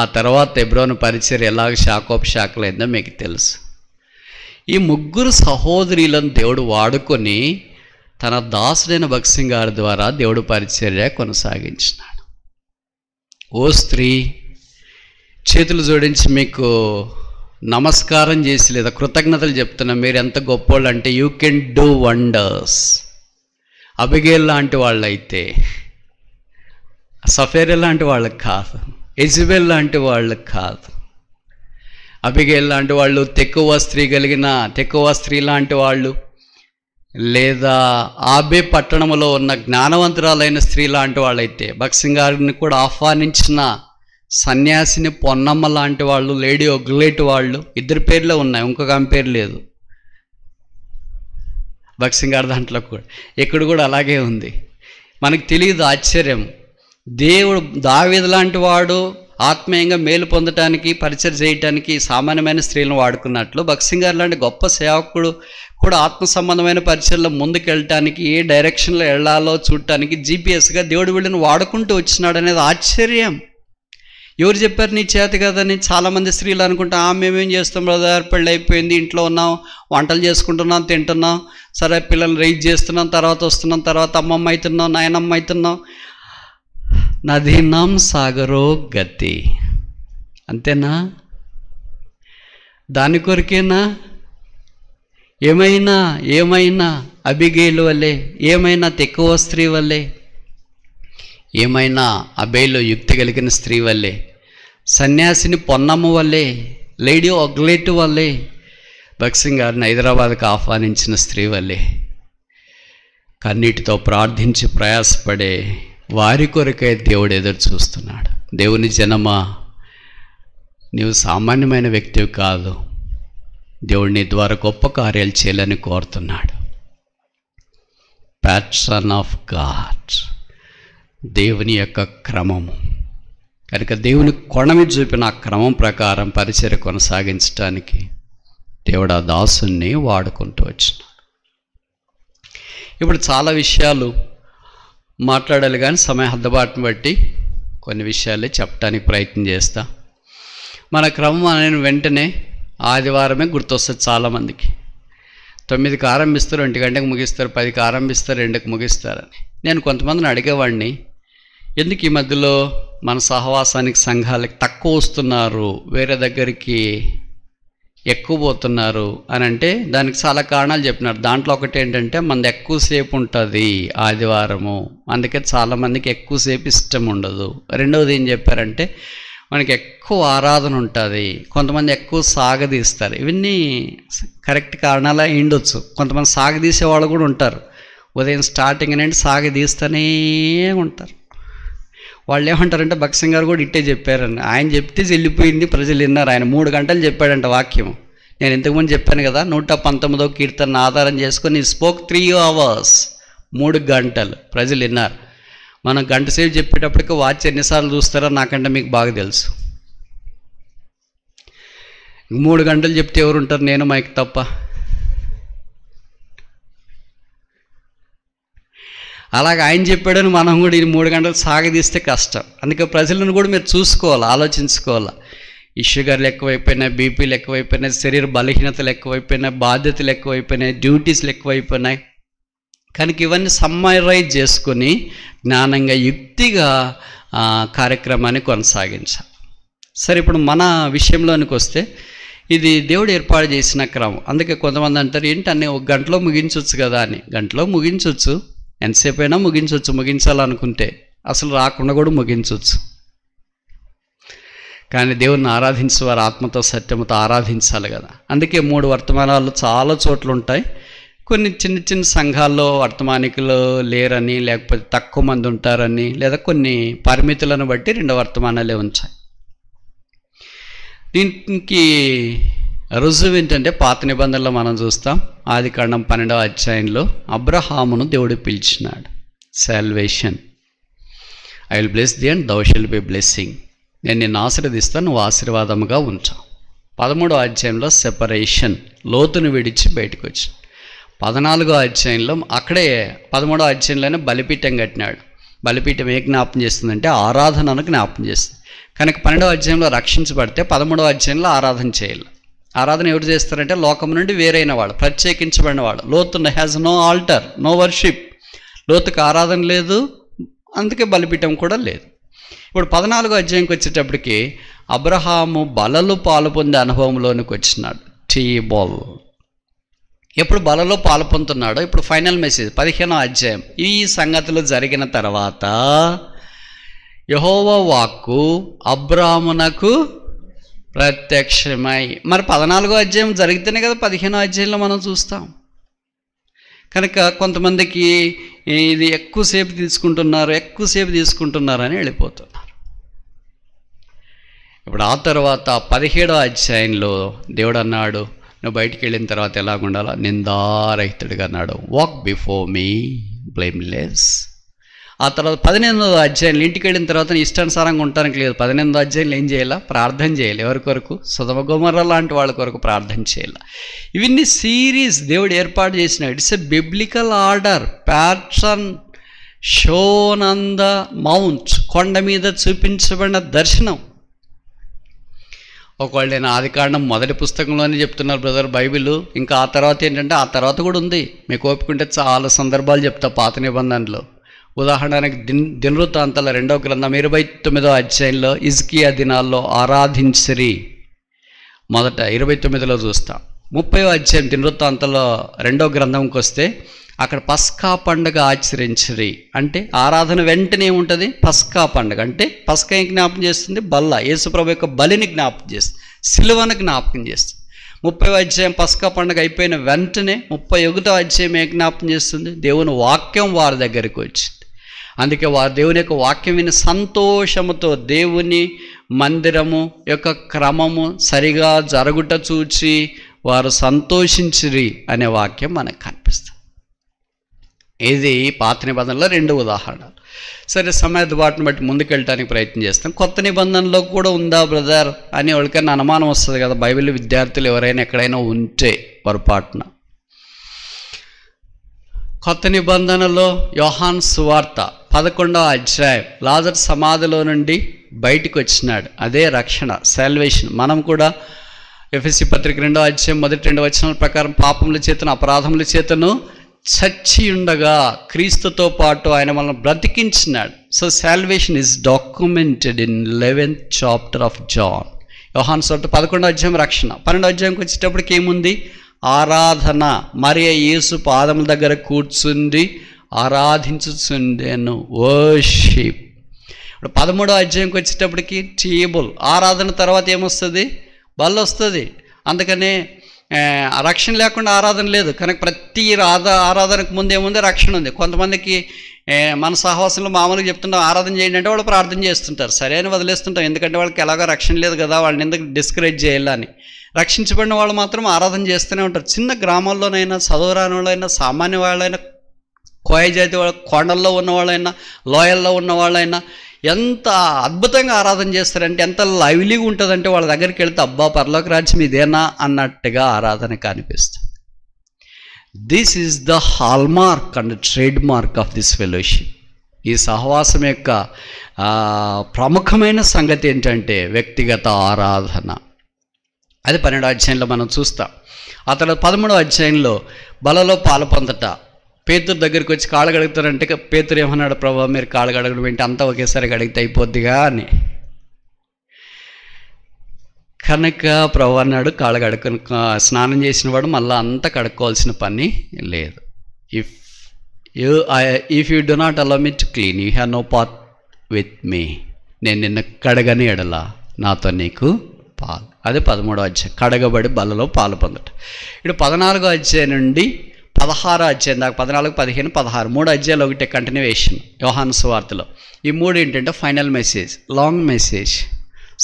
ఆ తర్వాత ఎబ్రోన్ పరిచర్య ఎలాగ శాకోపశాఖలైందో మీకు తెలుసు ఈ ముగ్గురు సహోదరులను దేవుడు వాడుకొని తన దాసుడైన భక్సింగ్ గారి ద్వారా దేవుడు పరిచర్య కొనసాగించినాడు ఓ స్త్రీ చేతులు జోడించి మీకు నమస్కారం చేసి లేదా కృతజ్ఞతలు చెప్తున్నా మీరు ఎంత వాళ్ళు అంటే you can do wonders Abigail లాంటి వాళ్ళైతే సఫేరే లాంటి వాళ్ళకి కాదు ఎజబెల్ లాంటి వాళ్ళు కాదు అబిగేల్ లాంటి వాళ్ళు తెక్కువ స్త్రీ కలిగిన తెక్కువ స్త్రీ లాంటి వాళ్ళు లేదా ఆబే పట్టణంలో ఉన్న జ్ఞానవంతురాలైన స్త్రీ లాంటి వాళ్ళైతే భక్సింగారిని కూడా ఆహ్వానించిన సన్యాసిని పొన్నమ్మ లాంటి వాళ్ళు లేడీ ఒగ్లేటి వాళ్ళు ఇద్దరు పేర్లే ఉన్నాయి ఇంకొక ఆమె పేరు లేదు భక్సింగార్ దాంట్లో కూడా ఇక్కడ కూడా అలాగే ఉంది మనకు తెలియదు ఆశ్చర్యం దేవుడు దావీదు లాంటి వాడు ఆత్మీయంగా మేలు పొందటానికి పరిచయం చేయటానికి సామాన్యమైన స్త్రీలను వాడుకున్నట్లు బక్సింగర్ లాంటి గొప్ప సేవకుడు కూడా ఆత్మ సంబంధమైన పరిచయంలో ముందుకెళ్ళటానికి ఏ డైరెక్షన్లో వెళ్ళాలో చూడటానికి జీపీఎస్గా దేవుడు వీళ్ళని వాడుకుంటూ వచ్చినాడు అనేది ఆశ్చర్యం ఎవరు చెప్పారు నీ చేత కదని చాలామంది స్త్రీలు అనుకుంటా మేమేం చేస్తాం బ్రదర్ పెళ్ళి అయిపోయింది ఇంట్లో ఉన్నాం వంటలు చేసుకుంటున్నాం తింటున్నాం సరే పిల్లల్ని రైజ్ చేస్తున్నాం తర్వాత వస్తున్నాం తర్వాత అమ్మమ్మ అవుతున్నాం నాయనమ్మ అవుతున్నాం నదీనాం సాగరో గతి అంతేనా దాని కొరికేనా ఏమైనా ఏమైనా అబిగేలు వల్లే ఏమైనా తెక్కువ స్త్రీ వల్లే ఏమైనా అబేలో యుక్తి కలిగిన స్త్రీ వల్లే సన్యాసిని పొన్నమ్మ వల్లే లేడీ ఒగ్లేటు వల్లే భక్సింగ్ గారిని హైదరాబాద్కు ఆహ్వానించిన స్త్రీ వల్లే కన్నీటితో ప్రార్థించి ప్రయాసపడే వారి కొరకే దేవుడు ఎదురు చూస్తున్నాడు దేవుని జనమా నీవు సామాన్యమైన వ్యక్తివి కాదు దేవుడు నీ ద్వారా గొప్ప కార్యాలు చేయాలని కోరుతున్నాడు ప్యాట్రన్ ఆఫ్ గాడ్ దేవుని యొక్క క్రమము కనుక దేవుని కొణమి చూపిన ఆ క్రమం ప్రకారం పరిచయ కొనసాగించడానికి దేవుడు ఆ దాసుని వాడుకుంటూ వచ్చిన ఇప్పుడు చాలా విషయాలు మాట్లాడాలి కానీ సమయ హద్దబాటును బట్టి కొన్ని విషయాలే చెప్పడానికి ప్రయత్నం చేస్తా మన క్రమం నేను వెంటనే ఆదివారమే గుర్తొస్తుంది చాలామందికి తొమ్మిదికి ఆరంభిస్తారు ఒంటి గంటకు ముగిస్తారు పదికి ఆరంభిస్తారు రెండుకి ముగిస్తారని నేను కొంతమందిని అడిగేవాడిని ఎందుకు ఈ మధ్యలో మన సహవాసానికి సంఘాలకి తక్కువ వస్తున్నారు వేరే దగ్గరికి ఎక్కువ పోతున్నారు అని అంటే దానికి చాలా కారణాలు చెప్పినారు దాంట్లో ఒకటి ఏంటంటే మనది ఎక్కువసేపు ఉంటుంది ఆదివారము అందుకే చాలామందికి ఎక్కువసేపు ఇష్టం ఉండదు రెండవది ఏం చెప్పారంటే మనకి ఎక్కువ ఆరాధన ఉంటుంది కొంతమంది ఎక్కువ సాగదీస్తారు ఇవన్నీ కరెక్ట్ కారణాలు ఉండొచ్చు కొంతమంది సాగదీసే వాళ్ళు కూడా ఉంటారు ఉదయం స్టార్టింగ్ నుండి సాగదీస్తూనే ఉంటారు వాళ్ళు ఏమంటారంటే భక్సింగ్ గారు కూడా ఇట్టే చెప్పారని ఆయన చెప్తే వెళ్ళిపోయింది ప్రజలు విన్నారు ఆయన మూడు గంటలు చెప్పాడంట వాక్యం నేను ఇంతకుముందు చెప్పాను కదా నూట పంతొమ్మిదో కీర్తన ఆధారం చేసుకొని స్పోక్ త్రీ అవర్స్ మూడు గంటలు ప్రజలు విన్నారు మనం గంట సేపు చెప్పేటప్పటికి వాచ్ ఎన్నిసార్లు చూస్తారో నాకంటే మీకు బాగా తెలుసు మూడు గంటలు చెప్తే ఎవరుంటారు నేను మైక్ తప్ప అలాగే ఆయన చెప్పాడని మనం కూడా ఈ మూడు గంటలు సాగదీస్తే కష్టం అందుకే ప్రజలను కూడా మీరు చూసుకోవాలి ఆలోచించుకోవాలి ఈ షుగర్లు ఎక్కువైపోయినాయి బీపీలు ఎక్కువైపోయినాయి శరీర బలహీనతలు ఎక్కువైపోయినాయి బాధ్యతలు ఎక్కువైపోయినాయి డ్యూటీస్లు ఎక్కువైపోయినాయి కనుక ఇవన్నీ సమ్మరైజ్ చేసుకుని జ్ఞానంగా యుక్తిగా కార్యక్రమాన్ని కొనసాగించాలి సరే ఇప్పుడు మన విషయంలోనికి వస్తే ఇది దేవుడు ఏర్పాటు చేసిన క్రమం అందుకే కొంతమంది అంటారు అన్నీ ఒక గంటలో ముగించవచ్చు కదా అని గంటలో ముగించవచ్చు ఎంతసేపు అయినా ముగించవచ్చు ముగించాలనుకుంటే అసలు రాకుండా కూడా ముగించవచ్చు కానీ దేవుణ్ణి ఆరాధించే వారు ఆత్మతో సత్యముతో ఆరాధించాలి కదా అందుకే మూడు వర్తమానాలు చాలా చోట్ల ఉంటాయి కొన్ని చిన్న చిన్న సంఘాల్లో వర్తమానికులు లేరని లేకపోతే తక్కువ మంది ఉంటారని లేదా కొన్ని పరిమితులను బట్టి రెండు వర్తమానాలే ఉంచాయి దీనికి రుజువు ఏంటంటే పాత నిబంధనలో మనం చూస్తాం ఆది కాండం పన్నెండవ అధ్యాయంలో అబ్రహామును దేవుడు పిలిచినాడు salvation I will bless thee and thou shall be blessing నేను నిన్ను ఆశీర్వదిస్తాను నువ్వు ఆశీర్వాదముగా ఉంచావు పదమూడో అధ్యాయంలో సెపరేషన్ లోతును విడిచి బయటకు వచ్చి పద్నాలుగో అధ్యాయంలో అక్కడే పదమూడో అధ్యాయంలోనే బలిపీఠం కట్టినాడు బలిపీఠం ఏ జ్ఞాపం చేస్తుందంటే ఆరాధనను జ్ఞాపం చేస్తుంది కనుక పన్నెండవ అధ్యాయంలో రక్షించబడితే పదమూడవ అధ్యాయంలో ఆరాధన చేయాలి ఆరాధన ఎవరు చేస్తారంటే లోకం నుండి వేరైన వాడు ప్రత్యేకించబడిన వాడు లోతు has no altar no worship లోతుకు ఆరాధన లేదు అందుకే బలిపీఠం కూడా లేదు ఇప్పుడు పద్నాలుగో అధ్యాయంకి వచ్చేటప్పటికి అబ్రహాము బలలు పాలు పొందే అనుభవంలోనికి వచ్చినాడు టీబోల్ ఎప్పుడు బలలో పాలు పొందుతున్నాడో ఇప్పుడు ఫైనల్ మెసేజ్ పదిహేనో అధ్యాయం ఈ సంగతులు జరిగిన తర్వాత యహోవ వాక్కు అబ్రాహ్మునకు ప్రత్యక్షమై మరి పద్నాలుగో అధ్యాయం జరిగితేనే కదా పదిహేనో అధ్యాయంలో మనం చూస్తాం కనుక కొంతమందికి ఇది ఎక్కువసేపు తీసుకుంటున్నారు ఎక్కువసేపు తీసుకుంటున్నారు అని వెళ్ళిపోతున్నారు ఇప్పుడు ఆ తర్వాత పదిహేడో అధ్యాయంలో దేవుడు అన్నాడు నువ్వు బయటికి వెళ్ళిన తర్వాత ఎలాగుండాలో నిందారహితుడిగా అన్నాడు వాక్ బిఫోర్ మీ బ్లేమ్లెస్ ఆ తర్వాత పదిహేనో అధ్యాయులు ఇంటికి వెళ్ళిన తర్వాత ఇష్టానుసారంగా ఉండటానికి లేదు పదిహేనో అధ్యాయులు ఏం చేయాలా ప్రార్థన చేయాలి ఎవరి కొరకు సుధమ గుమర లాంటి వాళ్ళ కొరకు ప్రార్థన చేయాలి ఇవన్నీ సీరీస్ దేవుడు ఏర్పాటు చేసిన it's a biblical order pattern షోనంద ద మౌంట్ కొండ మీద చూపించబడిన దర్శనం ఒకవేళ నేను ఆది కారణం మొదటి పుస్తకంలోనే చెప్తున్నారు బ్రదర్ బైబిల్ ఇంకా ఆ తర్వాత ఏంటంటే ఆ తర్వాత కూడా ఉంది మీకు ఓపుకుంటే చాలా సందర్భాలు చెప్తా పాత నిబంధనలు ఉదాహరణకి దిన్ దినవృత్తాంతాల రెండవ గ్రంథం ఇరవై తొమ్మిదో అధ్యాయంలో ఇజ్కియా దినాల్లో ఆరాధించరి మొదట ఇరవై తొమ్మిదిలో చూస్తాం ముప్పై అధ్యాయం దినవృత్తాంతలో రెండో గ్రంథంకి వస్తే అక్కడ పస్కా పండుగ ఆచరించరి అంటే ఆరాధన వెంటనే ఉంటుంది పస్కా పండుగ అంటే పస్కా ఏం జ్ఞాపకం చేస్తుంది బల్ల యేసుప్రభు యొక్క బలిని జ్ఞాపకం చేస్తుంది సిలువను జ్ఞాపకం చేస్తుంది ముప్పై అధ్యాయం పస్కా పండుగ అయిపోయిన వెంటనే ముప్పై ఒకటో అధ్యాయం ఏ జ్ఞాపకం చేస్తుంది దేవుని వాక్యం వారి దగ్గరికి వచ్చింది అందుకే వారు దేవుని యొక్క వాక్యం విని సంతోషముతో దేవుని మందిరము యొక్క క్రమము సరిగా జరుగుట చూచి వారు సంతోషించిరి అనే వాక్యం మనకు కనిపిస్తుంది ఇది పాత నిబంధనలో రెండు ఉదాహరణలు సరే సమయ దుబాటును బట్టి ముందుకెళ్ళటానికి ప్రయత్నం చేస్తాం కొత్త నిబంధనలో కూడా ఉందా బ్రదర్ అని ఎవరికైనా అనుమానం వస్తుంది కదా బైబిల్ విద్యార్థులు ఎవరైనా ఎక్కడైనా ఉంటే పొరపాటున కొత్త నిబంధనలో యోహాన్ సువార్త పదకొండవ అధ్యాయం లాజర్ సమాధిలో నుండి బయటకు వచ్చినాడు అదే రక్షణ శాల్వేషన్ మనం కూడా ఎఫ్ఎస్సి పత్రిక రెండో అధ్యాయం మొదటి రెండు వచనాల ప్రకారం పాపముల చేతను అపరాధముల చేతను చచ్చి ఉండగా క్రీస్తుతో పాటు ఆయన మనం బ్రతికించినాడు so salvation is documented in eleventh chapter of John యోహాన్ సొంత పదకొండో అధ్యాయం రక్షణ పన్నెండో అధ్యాయంకి వచ్చేటప్పటికి ఏముంది ఆరాధన మరియు యేసు పాదముల దగ్గర కూర్చుంది ఆరాధించుచుండెను వర్షిప్ ఇప్పుడు పదమూడో అధ్యాయంకి వచ్చేటప్పటికి టేబుల్ ఆరాధన తర్వాత ఏమొస్తుంది బల్ వస్తుంది అందుకనే రక్షణ లేకుండా ఆరాధన లేదు కనుక ప్రతి రాధ ఆరాధనకు ముందేముంది రక్షణ ఉంది కొంతమందికి మన సహవాసంలో మామూలుగా చెప్తుంటాం ఆరాధన చేయండి అంటే వాళ్ళు ప్రార్థన చేస్తుంటారు సరైన అని వదిలేస్తుంటాం ఎందుకంటే వాళ్ళకి ఎలాగో రక్షణ లేదు కదా వాళ్ళని ఎందుకు డిస్కరేజ్ చేయాలని రక్షించబడిన వాళ్ళు మాత్రం ఆరాధన చేస్తూనే ఉంటారు చిన్న గ్రామాల్లోనైనా చదువురాని వాళ్ళైనా సామాన్య వాళ్ళైనా కోయ జాతి వాళ్ళ కొండల్లో ఉన్నవాళ్ళైనా లోయల్లో ఉన్నవాళ్ళైనా ఎంత అద్భుతంగా ఆరాధన చేస్తారంటే ఎంత లైవ్లీగా ఉంటుందంటే వాళ్ళ దగ్గరికి వెళ్తే అబ్బా పర్లోక రాజ్యం ఇదేనా అన్నట్టుగా ఆరాధన కనిపిస్తుంది this is the hallmark and trademark of this fellowship ఈ సహవాసం యొక్క ప్రముఖమైన సంగతి ఏంటంటే వ్యక్తిగత ఆరాధన అది పన్నెండో అధ్యాయంలో మనం చూస్తాం అతడు పదమూడో అధ్యాయంలో బలలో పాలు పొందట పేతురు దగ్గరికి వచ్చి కాళ్ళు కడుగుతారంటే పేతురు ఏమన్నాడు ప్రభావ మీరు కాళ్ళు కడగడం ఏంటి అంతా ఒకేసారి కడిగితే అయిపోద్దిగా అని కనుక ప్రభు అన్నాడు కాళ్ళు కడుకు స్నానం చేసిన వాడు మళ్ళీ అంతా కడుక్కోవాల్సిన పని లేదు if you I if you do not allow me to clean you have no part with me నేను నిన్న కడగని ఎడలా నాతో నీకు పాలు అదే పదమూడో అధ్యాయం కడగబడి బలలో పాలు పొందట ఇప్పుడు పదనాలుగో అధ్యాయం నుండి పదహారు అధ్యాయం దాకా పద్నాలుగు పదిహేను పదహారు మూడు అధ్యాయాలు ఒకటే కంటిన్యూవేషన్ యోహాన్ సువార్తలో ఈ మూడు ఏంటంటే final message long message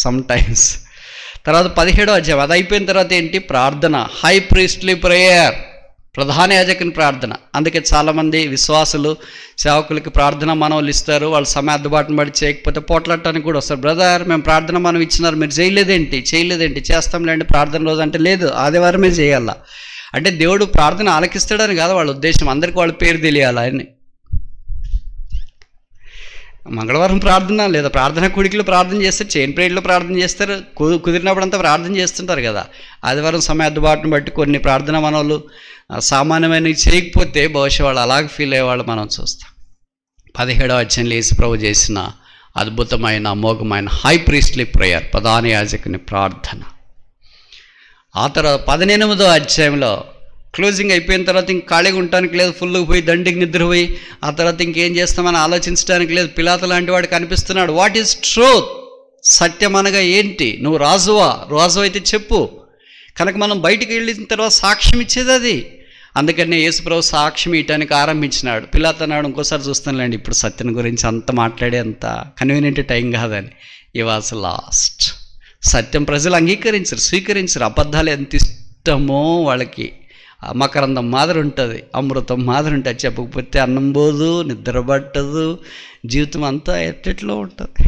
sometimes తర్వాత పదిహేడో అధ్యాయం అది అయిపోయిన తర్వాత ఏంటి ప్రార్థన హై ప్రీస్ట్లీ ప్రేయర్ ప్రధాన యాజకుని ప్రార్థన అందుకే చాలామంది విశ్వాసులు సేవకులకి ప్రార్థన మనవులు ఇస్తారు వాళ్ళు సమయ అద్దుబాటు పడి చేయకపోతే పోట్లాడటానికి కూడా వస్తారు బ్రదర్ మేము ప్రార్థన మనం ఇచ్చినారు మీరు చేయలేదేంటి చేయలేదేంటి చేస్తాంలేండి ప్రార్థన రోజు అంటే లేదు ఆదివారమే చేయాలా అంటే దేవుడు ప్రార్థన ఆలకిస్తాడని కాదు వాళ్ళ ఉద్దేశం అందరికి వాళ్ళ పేరు తెలియాలి ఆయన్ని మంగళవారం ప్రార్థన లేదా ప్రార్థన కుడికిలో ప్రార్థన చేస్తారు చైన్ ప్రేయర్లో ప్రార్థన చేస్తారు కుదిరినప్పుడంతా ప్రార్థన చేస్తుంటారు కదా ఆదివారం సమయ అద్దుబాటును బట్టి కొన్ని ప్రార్థన మనోళ్ళు సామాన్యమైనవి చేయకపోతే బహుశా వాళ్ళు అలాగే ఫీల్ అయ్యేవాళ్ళు మనం చూస్తాం పదిహేడవ అధ్యయనం లేసి ప్రభు చేసిన అద్భుతమైన అమోఘమైన హై ప్రీస్ట్లీ ప్రేయర్ ప్రధాన యాజకుని ప్రార్థన ఆ తర్వాత పదనెనిమిదో అధ్యాయంలో క్లోజింగ్ అయిపోయిన తర్వాత ఇంక ఖాళీగా ఉండటానికి లేదు ఫుల్గా పోయి దండికి నిద్రపోయి ఆ తర్వాత ఇంకేం చేస్తామని ఆలోచించడానికి లేదు పిలాత లాంటి వాడు కనిపిస్తున్నాడు వాట్ ఈస్ ట్రూత్ సత్యం అనగా ఏంటి నువ్వు రాజువా రాజు అయితే చెప్పు కనుక మనం బయటికి వెళ్ళిన తర్వాత సాక్ష్యం ఇచ్చేది అది అందుకనే యేసుప్రభు సాక్ష్యం ఇవ్వటానికి ఆరంభించినాడు పిలాత నాడు ఇంకోసారి చూస్తానులేండి ఇప్పుడు సత్యం గురించి అంత మాట్లాడే అంత కన్వీనియంట్ టైం కాదని ఈ వాజ్ లాస్ట్ సత్యం ప్రజలు అంగీకరించరు స్వీకరించరు అబద్ధాలు ఎంత ఇష్టమో వాళ్ళకి మకరందం మాదిరి ఉంటుంది అమృతం మాదిరి ఉంటుంది చెప్పకపోతే అన్నం పోదు నిద్ర పట్టదు జీవితం అంతా ఎట్టెట్లో ఉంటుంది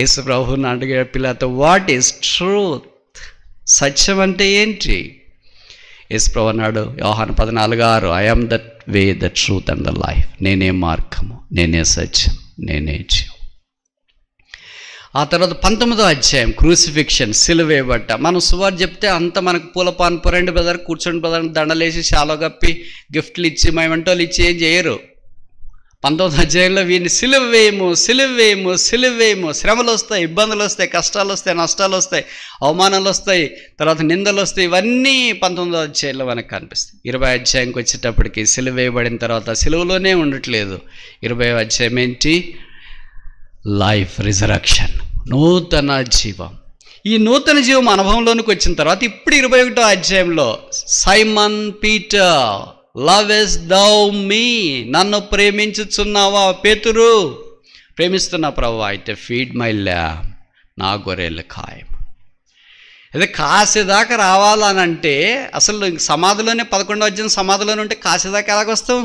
యేసు యేసుప్రభుని అడిగే పిల్లతో వాట్ ఈస్ ట్రూత్ సత్యం అంటే ఏంటి యేసు ప్రభు అన్నాడు యోహాన్ పద్నాలుగు ఆరు I am that way the truth and the life నేనే మార్గము నేనే సత్యం నేనే జీవం ఆ తర్వాత పంతొమ్మిదో అధ్యాయం క్రూసిఫిక్షన్ సిలువేయబట్ట మనం సువార్ చెప్తే అంత మనకు పూల పాన్పు రెండు బ్రదర్ కూర్చోండి బ్రదర్ దండలేసి షాలో కప్పి గిఫ్ట్లు ఇచ్చి మా వెంటోళ్ళు ఇచ్చి ఏం చేయరు పంతొమ్మిది అధ్యాయంలో వీడిని సిలువేయము సిలువ సిలువేయము శ్రమలు వస్తాయి ఇబ్బందులు వస్తాయి కష్టాలు వస్తాయి నష్టాలు వస్తాయి అవమానాలు వస్తాయి తర్వాత నిందలు వస్తాయి ఇవన్నీ పంతొమ్మిదో అధ్యాయంలో మనకు కనిపిస్తాయి ఇరవై అధ్యాయంకి వచ్చేటప్పటికి సిలువేయబడిన తర్వాత సిలువలోనే ఉండట్లేదు ఇరవై అధ్యాయం ఏంటి లైఫ్ రిజరక్షన్ నూతన జీవం ఈ నూతన జీవం అనుభవంలోనికి వచ్చిన తర్వాత ఇప్పుడు ఇరవై ఒకటో అధ్యాయంలో Simon Peter lovest thou me నన్ను ప్రేమించుచున్నావా పేతురు ప్రేమిస్తున్నా ప్రభు అయితే ఫీడ్ మై ల్యా నా గొర్రెల ఖాయం అదే కాసేదాకా రావాలనంటే అసలు సమాధిలోనే పదకొండో అధ్యాయం సమాధిలోనే ఉంటే కాసేదాకా ఎలాగొస్తాం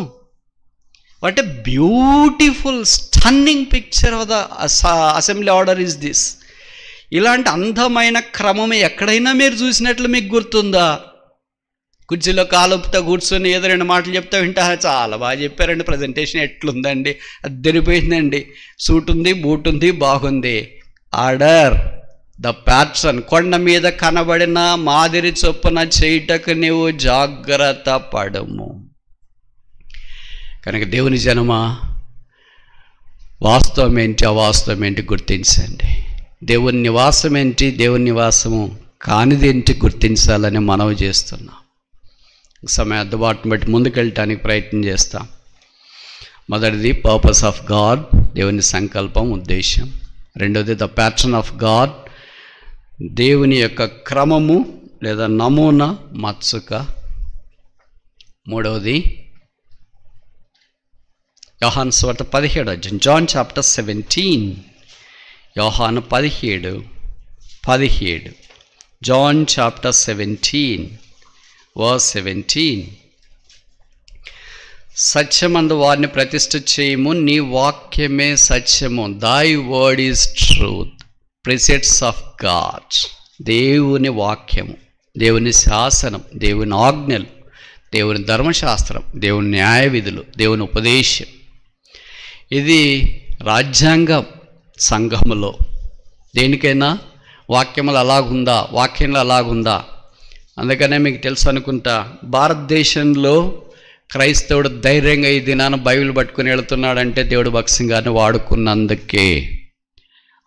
what a beautiful stunning picture of the assembly order is this ఇలాంటి అందమైన క్రమం ఎక్కడైనా మీరు చూసినట్లు మీకు గుర్తుందా కుర్చీలో కాలుపుతా కూర్చొని ఏదో రెండు మాటలు చెప్తా వింటా చాలా బాగా చెప్పారండి ప్రజెంటేషన్ ఎట్లుందండి అది తెరిపోయిందండి సూట్ ఉంది బూట్ ఉంది బాగుంది ఆర్డర్ ద ప్యాట్సన్ కొండ మీద కనబడిన మాదిరి చొప్పున చేయుటకు నీవు జాగ్రత్త పడము కనుక దేవుని జనమా వాస్తవం ఏంటి అవాస్తవం ఏంటి గుర్తించండి దేవుని నివాసం ఏంటి దేవుని నివాసము కానిదేంటి గుర్తించాలని మనవి చేస్తున్నాం సమయం అద్దుబాటును బట్టి ముందుకెళ్ళటానికి ప్రయత్నం చేస్తాం మొదటిది పర్పస్ ఆఫ్ గాడ్ దేవుని సంకల్పం ఉద్దేశం రెండవది ద ప్యాటర్న్ ఆఫ్ గాడ్ దేవుని యొక్క క్రమము లేదా నమూనా మత్సుక మూడవది యోహాను సువార్త పదిహేడు అధ్యాయం జాన్ చాప్టర్ సెవెంటీన్ యోహాను పదిహేడు పదిహేడు John chapter seventeen verse seventeen సత్యమందు వారిని ప్రతిష్ట చేయము నీ వాక్యమే సత్యము thy word is truth precepts of God దేవుని వాక్యము దేవుని శాసనం దేవుని ఆజ్ఞలు దేవుని ధర్మశాస్త్రం దేవుని న్యాయ విధులు దేవుని ఉపదేశం ఇది రాజ్యాంగ సంఘములో దేనికైనా వాక్యములు అలాగుందా వాక్యములు అలాగుందా అందుకనే మీకు తెలుసు అనుకుంటా భారతదేశంలో క్రైస్తవుడు ధైర్యంగా ఈ దినాన బైబిల్ పట్టుకుని వెళుతున్నాడంటే దేవుడు భక్సింగాన్ని వాడుకున్నందుకే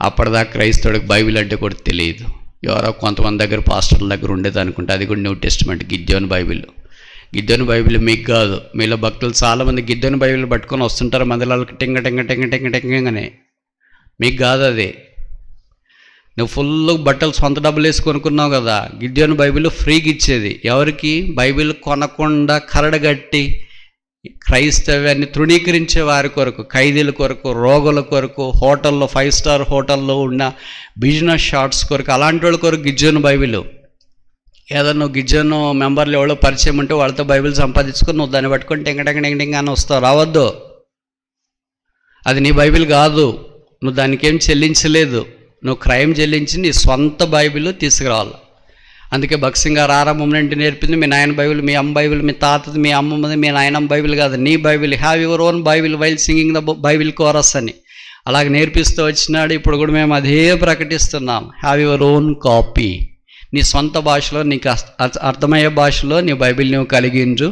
అప్పటిదా క్రైస్తవుడికి బైబిల్ అంటే కూడా తెలియదు ఎవరో కొంతమంది దగ్గర పాస్టర్ల దగ్గర ఉండేది అనుకుంటే అది కూడా న్యూ టెస్ట్మెంట్ గిడ్జోన్ బైబిల్ గిద్దెను బైబిల్ మీకు కాదు మీలో భక్తులు చాలామంది గిద్దెను బైబిల్ పట్టుకొని వస్తుంటారు మందిరాలకు టింగ టింగ టింగ టింగ టింగనే మీకు కాదు అది నువ్వు ఫుల్ బట్టలు సొంత డబ్బులు వేసి కొనుక్కున్నావు కదా గిద్దెను బైబిల్ ఫ్రీగా ఇచ్చేది ఎవరికి బైబిల్ కొనకుండా కరడగట్టి క్రైస్తవ్యాన్ని తృణీకరించే వారి కొరకు ఖైదీల కొరకు రోగుల కొరకు హోటల్లో ఫైవ్ స్టార్ హోటల్లో ఉన్న బిజినెస్ షార్ట్స్ కొరకు అలాంటి వాళ్ళ కొరకు గిడ్జోని బైబిల్ ఏదన్నా గిజ్జను మెంబర్లు ఎవరో పరిచయం ఉంటే వాళ్ళతో బైబిల్ సంపాదించుకుని నువ్వు దాన్ని పట్టుకుంటే టెంక టెంక అని వస్తావు రావద్దు అది నీ బైబిల్ కాదు నువ్వు దానికేం చెల్లించలేదు నువ్వు క్రైమ్ చెల్లించి నీ సొంత బైబిల్ తీసుకురావాలి అందుకే భక్సింగారు ఆరంభం నుండి నేర్పింది మీ నాయన బైబిల్ మీ అమ్మ బైబిల్ మీ తాతది మీ అమ్మమ్మది మీ నాయనమ్మ బైబిల్ కాదు నీ bible have your own bible while singing the bible chorus అని అలాగే నేర్పిస్తూ వచ్చినాడు ఇప్పుడు కూడా మేము అదే ప్రకటిస్తున్నాం హ్యావ్ యువర్ ఓన్ కాపీ నీ సొంత భాషలో నీకు అర్థమయ్యే భాషలో నీ బైబిల్ నువ్వు కలిగించు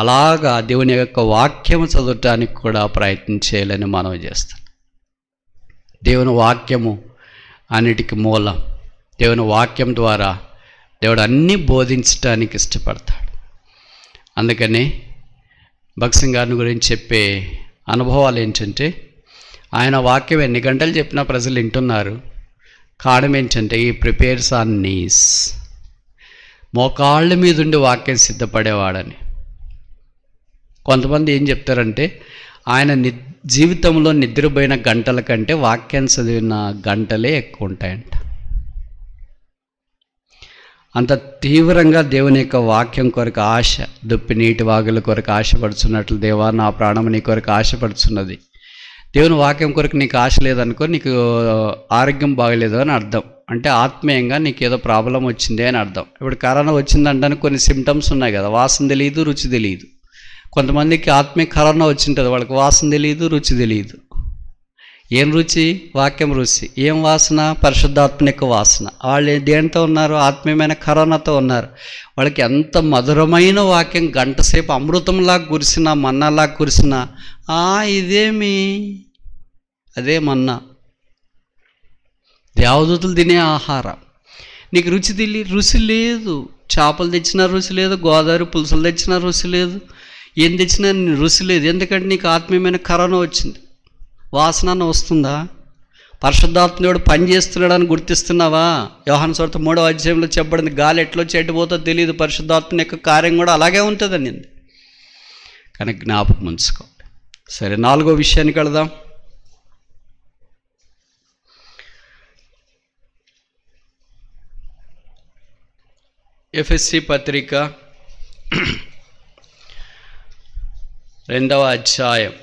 అలాగా దేవుని యొక్క వాక్యము చదవటానికి కూడా ప్రయత్నం చేయాలని మనం చేస్తాం దేవుని వాక్యము అన్నిటికి మూలం దేవుని వాక్యం ద్వారా దేవుడు అన్నీ బోధించటానికి ఇష్టపడతాడు అందుకని భక్సింగ్ గారిని గురించి చెప్పే అనుభవాలు ఏంటంటే ఆయన వాక్యం ఎన్ని గంటలు చెప్పినా ప్రజలు వింటున్నారు కారణం ఏంటంటే ఈ ప్రిపేర్స్ ఆన్ నీస్ మోకాళ్ళ మీద ఉండి వాక్యం సిద్ధపడేవాడని కొంతమంది ఏం చెప్తారంటే ఆయన ని జీవితంలో నిద్రపోయిన గంటల కంటే వాక్యం చదివిన గంటలే ఎక్కువ ఉంటాయంట అంత తీవ్రంగా దేవుని యొక్క వాక్యం కొరకు ఆశ దుప్పి నీటి వాగుల కొరకు ఆశపడుచున్నట్లు దేవా నా ప్రాణం నీ కొరకు ఆశపడుచున్నది దేవుని వాక్యం కొరకు నీకు ఆశ లేదనుకో నీకు ఆరోగ్యం బాగలేదు అని అర్థం అంటే ఆత్మీయంగా నీకు ఏదో ప్రాబ్లం వచ్చింది అని అర్థం ఇప్పుడు కరోనా వచ్చిందంటే కొన్ని సిమ్టమ్స్ ఉన్నాయి కదా వాసన తెలియదు రుచి తెలియదు కొంతమందికి ఆత్మీయ కరోనా వచ్చింటుంది వాళ్ళకి వాసన తెలియదు రుచి తెలియదు ఏం రుచి వాక్యం రుచి ఏం వాసన పరిశుద్ధాత్మ యొక్క వాసన వాళ్ళు దేనితో ఉన్నారు ఆత్మీయమైన కరోనాతో ఉన్నారు వాళ్ళకి ఎంత మధురమైన వాక్యం గంటసేపు అమృతంలా కురిసిన మన్నలా కురిసిన ఇదేమి అదే మన్నా దేవదూతులు తినే ఆహారం నీకు రుచి తెలి రుచి లేదు చేపలు తెచ్చిన రుచి లేదు గోదావరి పులుసులు తెచ్చిన రుచి లేదు ఏం తెచ్చినా రుచి లేదు ఎందుకంటే నీకు ఆత్మీయమైన కరోనా వచ్చింది వాసన వస్తుందా పరిశుద్ధాత్మడు పని చేస్తున్నాడని గుర్తిస్తున్నావా యోహాన్ స్వర్త మూడో అధ్యాయంలో చెప్పబడింది గాలి ఎట్లా చెడ్డిపోతో తెలియదు పరిశుద్ధాత్మ యొక్క కార్యం కూడా అలాగే ఉంటుందని కానీ జ్ఞాపకం ఉంచుకోండి సరే నాలుగో విషయానికి వెళదాం ఎఫ్ఎస్సి పత్రిక రెండవ అధ్యాయం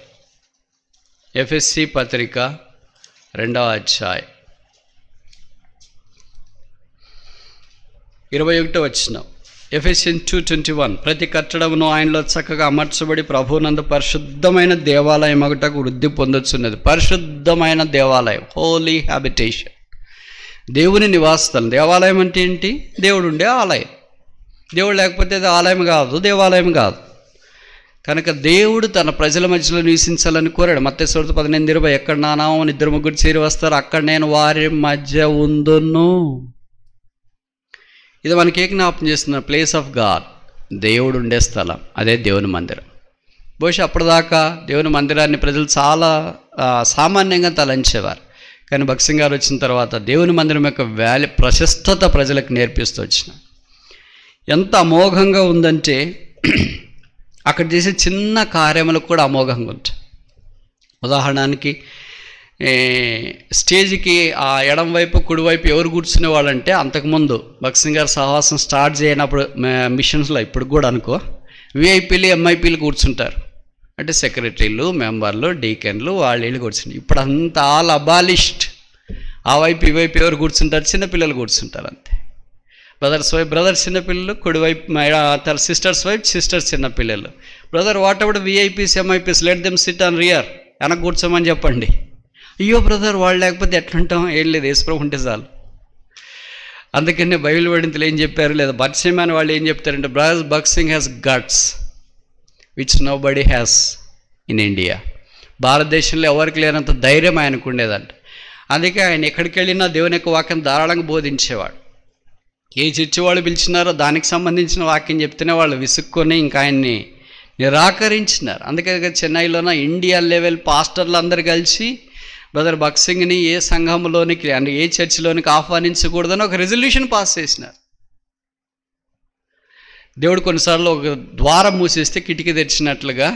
ఎఫ్ఎస్సి పత్రిక రెండవ అధ్యాయ ఇరవై ఒకటో వచ్చిన ఎఫ్ఎస్ఎన్ టూ ట్వంటీ వన్ ప్రతి కట్టడమును ఆయనలో చక్కగా అమర్చబడి ప్రభునందు పరిశుద్ధమైన దేవాలయం ఒకటకు వృద్ధి పొందొచ్చున్నది పరిశుద్ధమైన దేవాలయం హోలీ హ్యాబిటేషన్ దేవుని నివాసం దేవాలయం అంటే ఏంటి దేవుడు ఉండే ఆలయం దేవుడు లేకపోతే ఆలయం కాదు దేవాలయం కాదు కనుక దేవుడు తన ప్రజల మధ్యలో నివసించాలని కోరాడు మత్స్యవార్త పదిహేను ఇరవై ఎక్కడ నానామని ఇద్దరు ముగ్గురు చేరి వస్తారు అక్కడ నేను వారి మధ్య ఉందును ఇది మనకి ఏ జ్ఞాపం చేస్తున్న ప్లేస్ ఆఫ్ గాడ్ దేవుడు ఉండే స్థలం అదే దేవుని మందిరం బహుశా అప్పటిదాకా దేవుని మందిరాన్ని ప్రజలు చాలా సామాన్యంగా తలంచేవారు కానీ భక్సింగ్ గారు వచ్చిన తర్వాత దేవుని మందిరం యొక్క వాల్యూ ప్రశస్తత ప్రజలకు నేర్పిస్తూ వచ్చిన ఎంత అమోఘంగా ఉందంటే అక్కడ చేసే చిన్న కార్యములకు కూడా అమోఘంగా ఉంటాయి ఉదాహరణకి స్టేజ్కి ఆ ఎడం వైపు కుడివైపు ఎవరు కూర్చునే వాళ్ళంటే అంతకుముందు భక్సింగ్ గారు సహవాసం స్టార్ట్ చేయనప్పుడు మిషన్స్లో ఇప్పుడు కూడా అనుకో విఐపీలు ఎంఐపీలు కూర్చుంటారు అంటే సెక్రటరీలు మెంబర్లు డీకెన్లు వాళ్ళు వెళ్ళి కూర్చుంటారు ఇప్పుడు అంత ఆల్ అబాలిస్ట్ ఆ వైపు ఈ వైపు ఎవరు కూర్చుంటారు చిన్నపిల్లలు కూర్చుంటారు అంతే బ్రదర్స్ వైపు బ్రదర్ చిన్నపిల్లలు కుడివైపు తన సిస్టర్స్ వైపు సిస్టర్స్ చిన్నపిల్లలు brother whatever VIPs MIPs let them sit on rear వెనక కూర్చోమని చెప్పండి అయ్యో బ్రదర్ వాళ్ళు లేకపోతే ఎట్లుంటాం ఏం లేదు యేసుప్రభు ఉంటే చాలు అందుకనే బైబిల్ పండితులు ఏం చెప్పారు లేదా భక్సింగ్ వాళ్ళు ఏం చెప్తారంటే brothers Bakht Singh has guts which nobody has in India భారతదేశంలో ఎవరికి లేనంత ధైర్యం ఆయనకు ఉండేదంట అందుకే ఆయన ఎక్కడికి వెళ్ళినా దేవుని యొక్క వాక్యం ధారాళంగా బోధించేవాడు ఏ చర్చి వాళ్ళు పిలిచినారో దానికి సంబంధించిన వాక్యం చెప్తేనే వాళ్ళు విసుక్కొని ఇంకా ఆయన్ని నిరాకరించినారు అందుకే చెన్నైలోన ఇండియా లెవెల్ పాస్టర్లు అందరు కలిసి బ్రదర్ బక్సింగ్ని ఏ సంఘంలోనికి అంటే ఏ చర్చిలోనికి ఆహ్వానించకూడదని ఒక రెజల్యూషన్ పాస్ చేసినారు దేవుడు కొన్నిసార్లు ఒక ద్వారం మూసేస్తే కిటికీ తెరిచినట్లుగా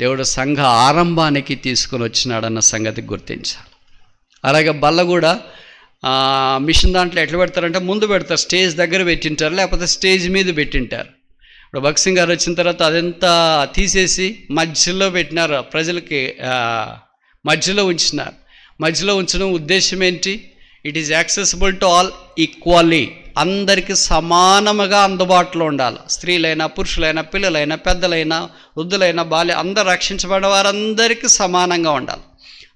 దేవుడు సంఘ ఆరంభానికి తీసుకొని వచ్చినాడన్న సంగతి గుర్తించాలి అలాగే బల్ల కూడా మిషన్ దాంట్లో ఎట్లా పెడతారంటే ముందు పెడతారు స్టేజ్ దగ్గర పెట్టింటారు లేకపోతే స్టేజ్ మీద పెట్టింటారు ఇప్పుడు భక్సింగ్ గారు వచ్చిన తర్వాత అదంతా తీసేసి మధ్యలో పెట్టినారు ప్రజలకి మధ్యలో ఉంచినారు మధ్యలో ఉంచడం ఉద్దేశం ఏంటి it is accessible to all equally అందరికీ సమానముగా అందుబాటులో ఉండాలి స్త్రీలైనా పురుషులైనా పిల్లలైనా పెద్దలైనా వృద్ధులైనా బాల్య అందరు రక్షించబడిన వారందరికీ సమానంగా ఉండాలి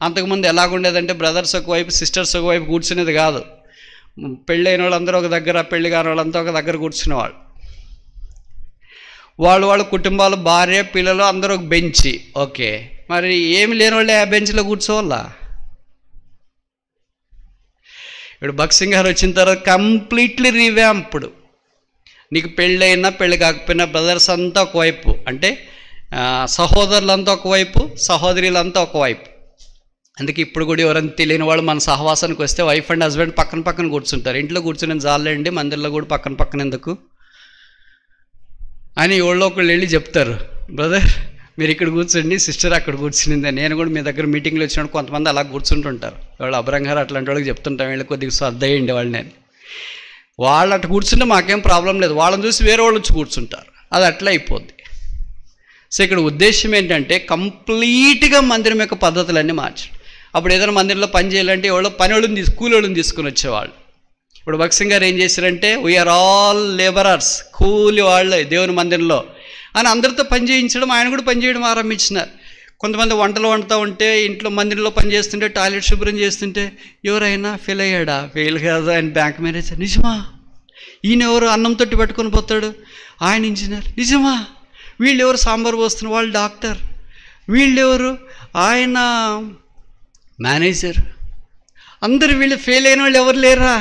అంతకుముందు ఎలాగుండేదంటే బ్రదర్స్ ఒకవైపు సిస్టర్స్ ఒకవైపు కూర్చునేది కాదు పెళ్ళైన వాళ్ళందరూ ఒక దగ్గర పెళ్లి కాని వాళ్ళంతా ఒక దగ్గర కూర్చునేవాళ్ళు వాళ్ళు వాళ్ళ కుటుంబాలు భార్య పిల్లలు అందరూ ఒక బెంచి ఓకే మరి ఏమి లేని వాళ్ళే ఆ బెంచ్లో కూర్చోవాలా ఇప్పుడు బక్సింగ్ గారు వచ్చిన తర్వాత కంప్లీట్లీ రివ్యాంప్డ్ నీకు పెళ్ళైనా పెళ్ళి కాకపోయినా బ్రదర్స్ అంతా ఒకవైపు అంటే సహోదరులంతా ఒకవైపు సహోదరులంతా ఒకవైపు అందుకే ఇప్పుడు కూడా ఎవరైనా తెలియని వాళ్ళు మన సహవాసానికి వస్తే వైఫ్ అండ్ హస్బెండ్ పక్కన పక్కన కూర్చుంటారు ఇంట్లో కూర్చుని జాలండి మందిర్లో కూడా పక్కన పక్కన ఎందుకు అని ఎవరో ఒకళ్ళు వెళ్ళి చెప్తారు బ్రదర్ మీరు ఇక్కడ కూర్చోండి సిస్టర్ అక్కడ కూర్చునింది నేను కూడా మీ దగ్గర మీటింగ్లో వచ్చినప్పుడు కొంతమంది అలా కూర్చుంటుంటారు వాళ్ళు అబ్రంగారు అట్లాంటి వాళ్ళకి చెప్తుంటాం వీళ్ళు కొద్దిగా సర్దయ్యండి వాళ్ళని వాళ్ళు అటు కూర్చుంటే మాకేం ప్రాబ్లం లేదు వాళ్ళని చూసి వేరే వాళ్ళు వచ్చి కూర్చుంటారు అది అట్లా అయిపోద్ది సో ఇక్కడ ఉద్దేశం ఏంటంటే కంప్లీట్గా మందిరం యొక్క పద్ధతులన్నీ మార్చడం అప్పుడు ఏదైనా మందిరంలో పని చేయాలంటే ఎవరో వాళ్ళు తీసు కూలోళ్ళని తీసుకుని వచ్చేవాళ్ళు ఇప్పుడు భక్సింగ్ గారు ఏం చేశారంటే వీఆర్ ఆల్ లేబరర్స్ కూలి వాళ్ళే దేవుని మందిరంలో అని అందరితో పని చేయించడం ఆయన కూడా పని చేయడం ఆరంభించినారు కొంతమంది వంటలు వండుతూ ఉంటే ఇంట్లో మందిరంలో పని చేస్తుంటే టాయిలెట్ శుభ్రం చేస్తుంటే ఎవరైనా ఫెయిల్ అయ్యాడా ఫెయిల్ కాదు ఆయన బ్యాంక్ మేనేజర్ నిజమా ఈయన ఎవరు అన్నం తొట్టి పెట్టుకొని పోతాడు ఆయన ఇంజనీర్ నిజమా వీళ్ళు ఎవరు సాంబార్ పోస్తున్న వాళ్ళు డాక్టర్ వీళ్ళు ఎవరు ఆయన మేనేజర్ అందరు వీళ్ళు ఫెయిల్ అయిన వాళ్ళు ఎవరు లేరా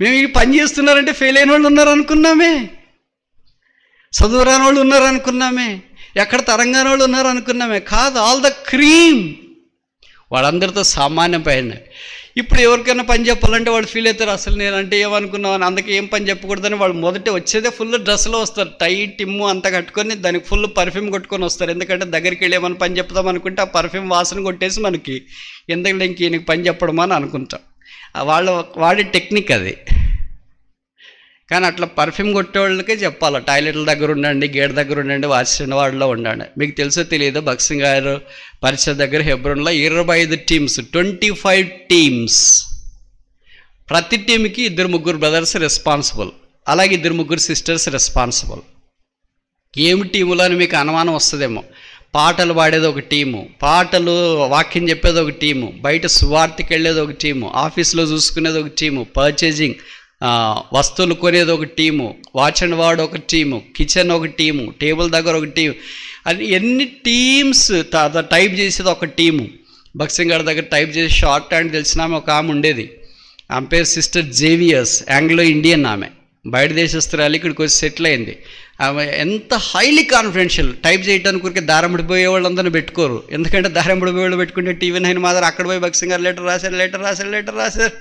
మేము ఈ పని చేస్తున్నారంటే ఫెయిల్ అయిన వాళ్ళు ఉన్నారనుకున్నామే చదువు రాని వాళ్ళు ఉన్నారనుకున్నామే ఎక్కడ తరంగాని వాళ్ళు ఉన్నారనుకున్నామే కాదు ఆల్ ద క్రీమ్ వాళ్ళందరితో సామాన్యం పైన ఇప్పుడు ఎవరికైనా పని చెప్పాలంటే వాళ్ళు ఫీల్ అవుతారు అసలు నేను అంటే అని అందుకే ఏం పని చెప్పకూడదని వాళ్ళు మొదట వచ్చేదే ఫుల్ డ్రెస్లో వస్తారు టైట్ టిమ్ అంతా కట్టుకొని దానికి ఫుల్ పర్ఫ్యూమ్ కొట్టుకొని వస్తారు ఎందుకంటే దగ్గరికి వెళ్ళి ఏమైనా పని చెప్తాం అనుకుంటే ఆ పర్ఫ్యూమ్ వాసన కొట్టేసి మనకి ఎందుకంటే ఇంక ఈయనకి పని చెప్పడమా అని అనుకుంటాం వాళ్ళ వాడే టెక్నిక్ అది కానీ అట్లా పర్ఫ్యూమ్ కొట్టేవాళ్ళకే చెప్పాలి టాయిలెట్ల దగ్గర ఉండండి గేట్ దగ్గర ఉండండి వాసిన వాడిలో ఉండండి మీకు తెలుసో తెలియదు బక్సింగ్ గారు పరిషత్ దగ్గర హెబ్రోన్లో ఇరవై ఐదు టీమ్స్ ట్వంటీ ఫైవ్ టీమ్స్ ప్రతి టీంకి ఇద్దరు ముగ్గురు బ్రదర్స్ రెస్పాన్సిబుల్ అలాగే ఇద్దరు ముగ్గురు సిస్టర్స్ రెస్పాన్సిబుల్ ఏమి టీములో అని మీకు అనుమానం వస్తుందేమో పాటలు పాడేది ఒక టీము పాటలు వాక్యం చెప్పేది ఒక టీము బయట సువార్తకి వెళ్ళేది ఒక టీము ఆఫీస్లో చూసుకునేది ఒక టీము పర్చేజింగ్ వస్తువులు కొనేది ఒక టీము వాచ్ అండ్ వార్డ్ ఒక టీము కిచెన్ ఒక టీము టేబుల్ దగ్గర ఒక టీము అని ఎన్ని టీమ్స్ టైప్ చేసేది ఒక టీము బక్సింగ్ దగ్గర టైప్ చేసి షార్ట్ హ్యాండ్ తెలిసిన ఆమె ఒక ఆమె ఉండేది ఆమె పేరు సిస్టర్ జేవియర్స్ ఆంగ్లో ఇండియన్ ఆమె బయట దేశస్తురాలు ఇక్కడికి వచ్చి సెటిల్ అయింది ఆమె ఎంత హైలీ కాన్ఫిడెన్షియల్ టైప్ చేయడానికి ఊరికే దారం పడిపోయే వాళ్ళందరినీ పెట్టుకోరు ఎందుకంటే దారం పడిపోయే వాళ్ళు పెట్టుకుంటే టీవీ నైన్ మాదిరి అక్కడ పోయి బక్సింగ్ గారు లెటర్ రాశారు లెటర్ రాశారు లెటర్ రాశారు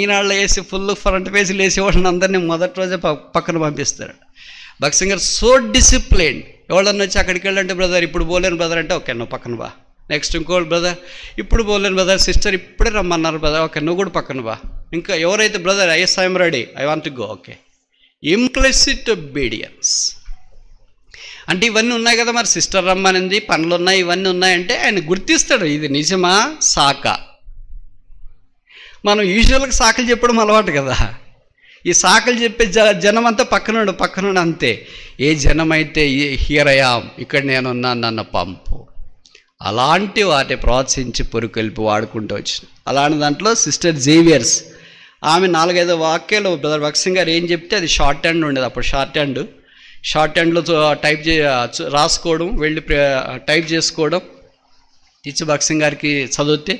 ఈనాళ్ళు వేసి ఫుల్ ఫ్రంట్ పేజీలు వాళ్ళని అందరినీ మొదటి రోజే పక్కన పంపిస్తారు భక్సింగ్ సింగర్ సో డిసిప్లైన్ ఎవడన్నా వచ్చి అక్కడికి వెళ్ళంటే బ్రదర్ ఇప్పుడు పోలేను బ్రదర్ అంటే ఓకే నువ్వు పక్కన బా నెక్స్ట్ ఇంకో బ్రదర్ ఇప్పుడు పోలేను బ్రదర్ సిస్టర్ ఇప్పుడే రమ్మన్నారు బ్రదర్ ఓకే నువ్వు కూడా పక్కన బా ఇంకా ఎవరైతే brother is I am ready I want go okay implicit obedience అంటే ఇవన్నీ ఉన్నాయి కదా మరి సిస్టర్ రమ్మనింది పనులు ఉన్నాయి ఇవన్నీ ఉన్నాయంటే ఆయన గుర్తిస్తాడు ఇది నిజమా సాకా మనం యూజువల్గా సాకులు చెప్పడం అలవాటు కదా ఈ సాకులు చెప్పే జ జనం అంతా పక్కనుండు పక్కనుండు అంతే ఏ జనమైతే హీరయాం ఇక్కడ నేనున్నా నన్ను పంపు అలాంటి వాటిని ప్రోత్సహించి పొరుకెలిపి వాడుకుంటూ వచ్చింది అలాంటి దాంట్లో సిస్టర్ జేవియర్స్ ఆమె నాలుగైదు వాక్యాలు బ్రదర్ భక్సింగ్ గారు ఏం చెప్తే అది షార్ట్ హ్యాండ్ ఉండేది అప్పుడు షార్ట్ హ్యాండ్ షార్ట్ హ్యాండ్లో టైప్ చే రాసుకోవడం వెళ్ళి టైప్ చేసుకోవడం టీచర్ భక్సింగ్ గారికి చదివితే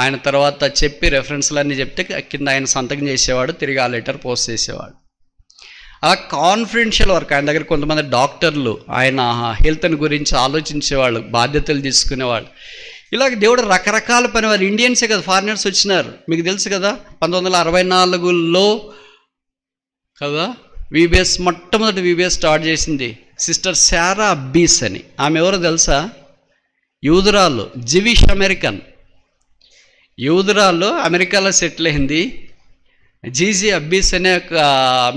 ఆయన తర్వాత చెప్పి రెఫరెన్స్లన్నీ చెప్తే కింద ఆయన సంతకం చేసేవాడు తిరిగి ఆ లెటర్ పోస్ట్ చేసేవాడు అలా కాన్ఫిడెన్షియల్ వర్క్ ఆయన దగ్గర కొంతమంది డాక్టర్లు ఆయన హెల్త్ని గురించి ఆలోచించేవాళ్ళు బాధ్యతలు తీసుకునేవాళ్ళు ఇలాగ దేవుడు రకరకాల పని వారు ఇండియన్సే కదా ఫారినర్స్ వచ్చినారు మీకు తెలుసు కదా పంతొమ్మిది వందల అరవై నాలుగులో కదా విబిఎస్ మొట్టమొదటి విబిఎస్ స్టార్ట్ చేసింది సిస్టర్ శారా బీస్ అని ఆమె ఎవరో తెలుసా యూదురాలు జివిష్ అమెరికన్ యూదురాల్లో అమెరికాలో సెటిల్ అయింది జీజీ అబ్బీస్ అనే ఒక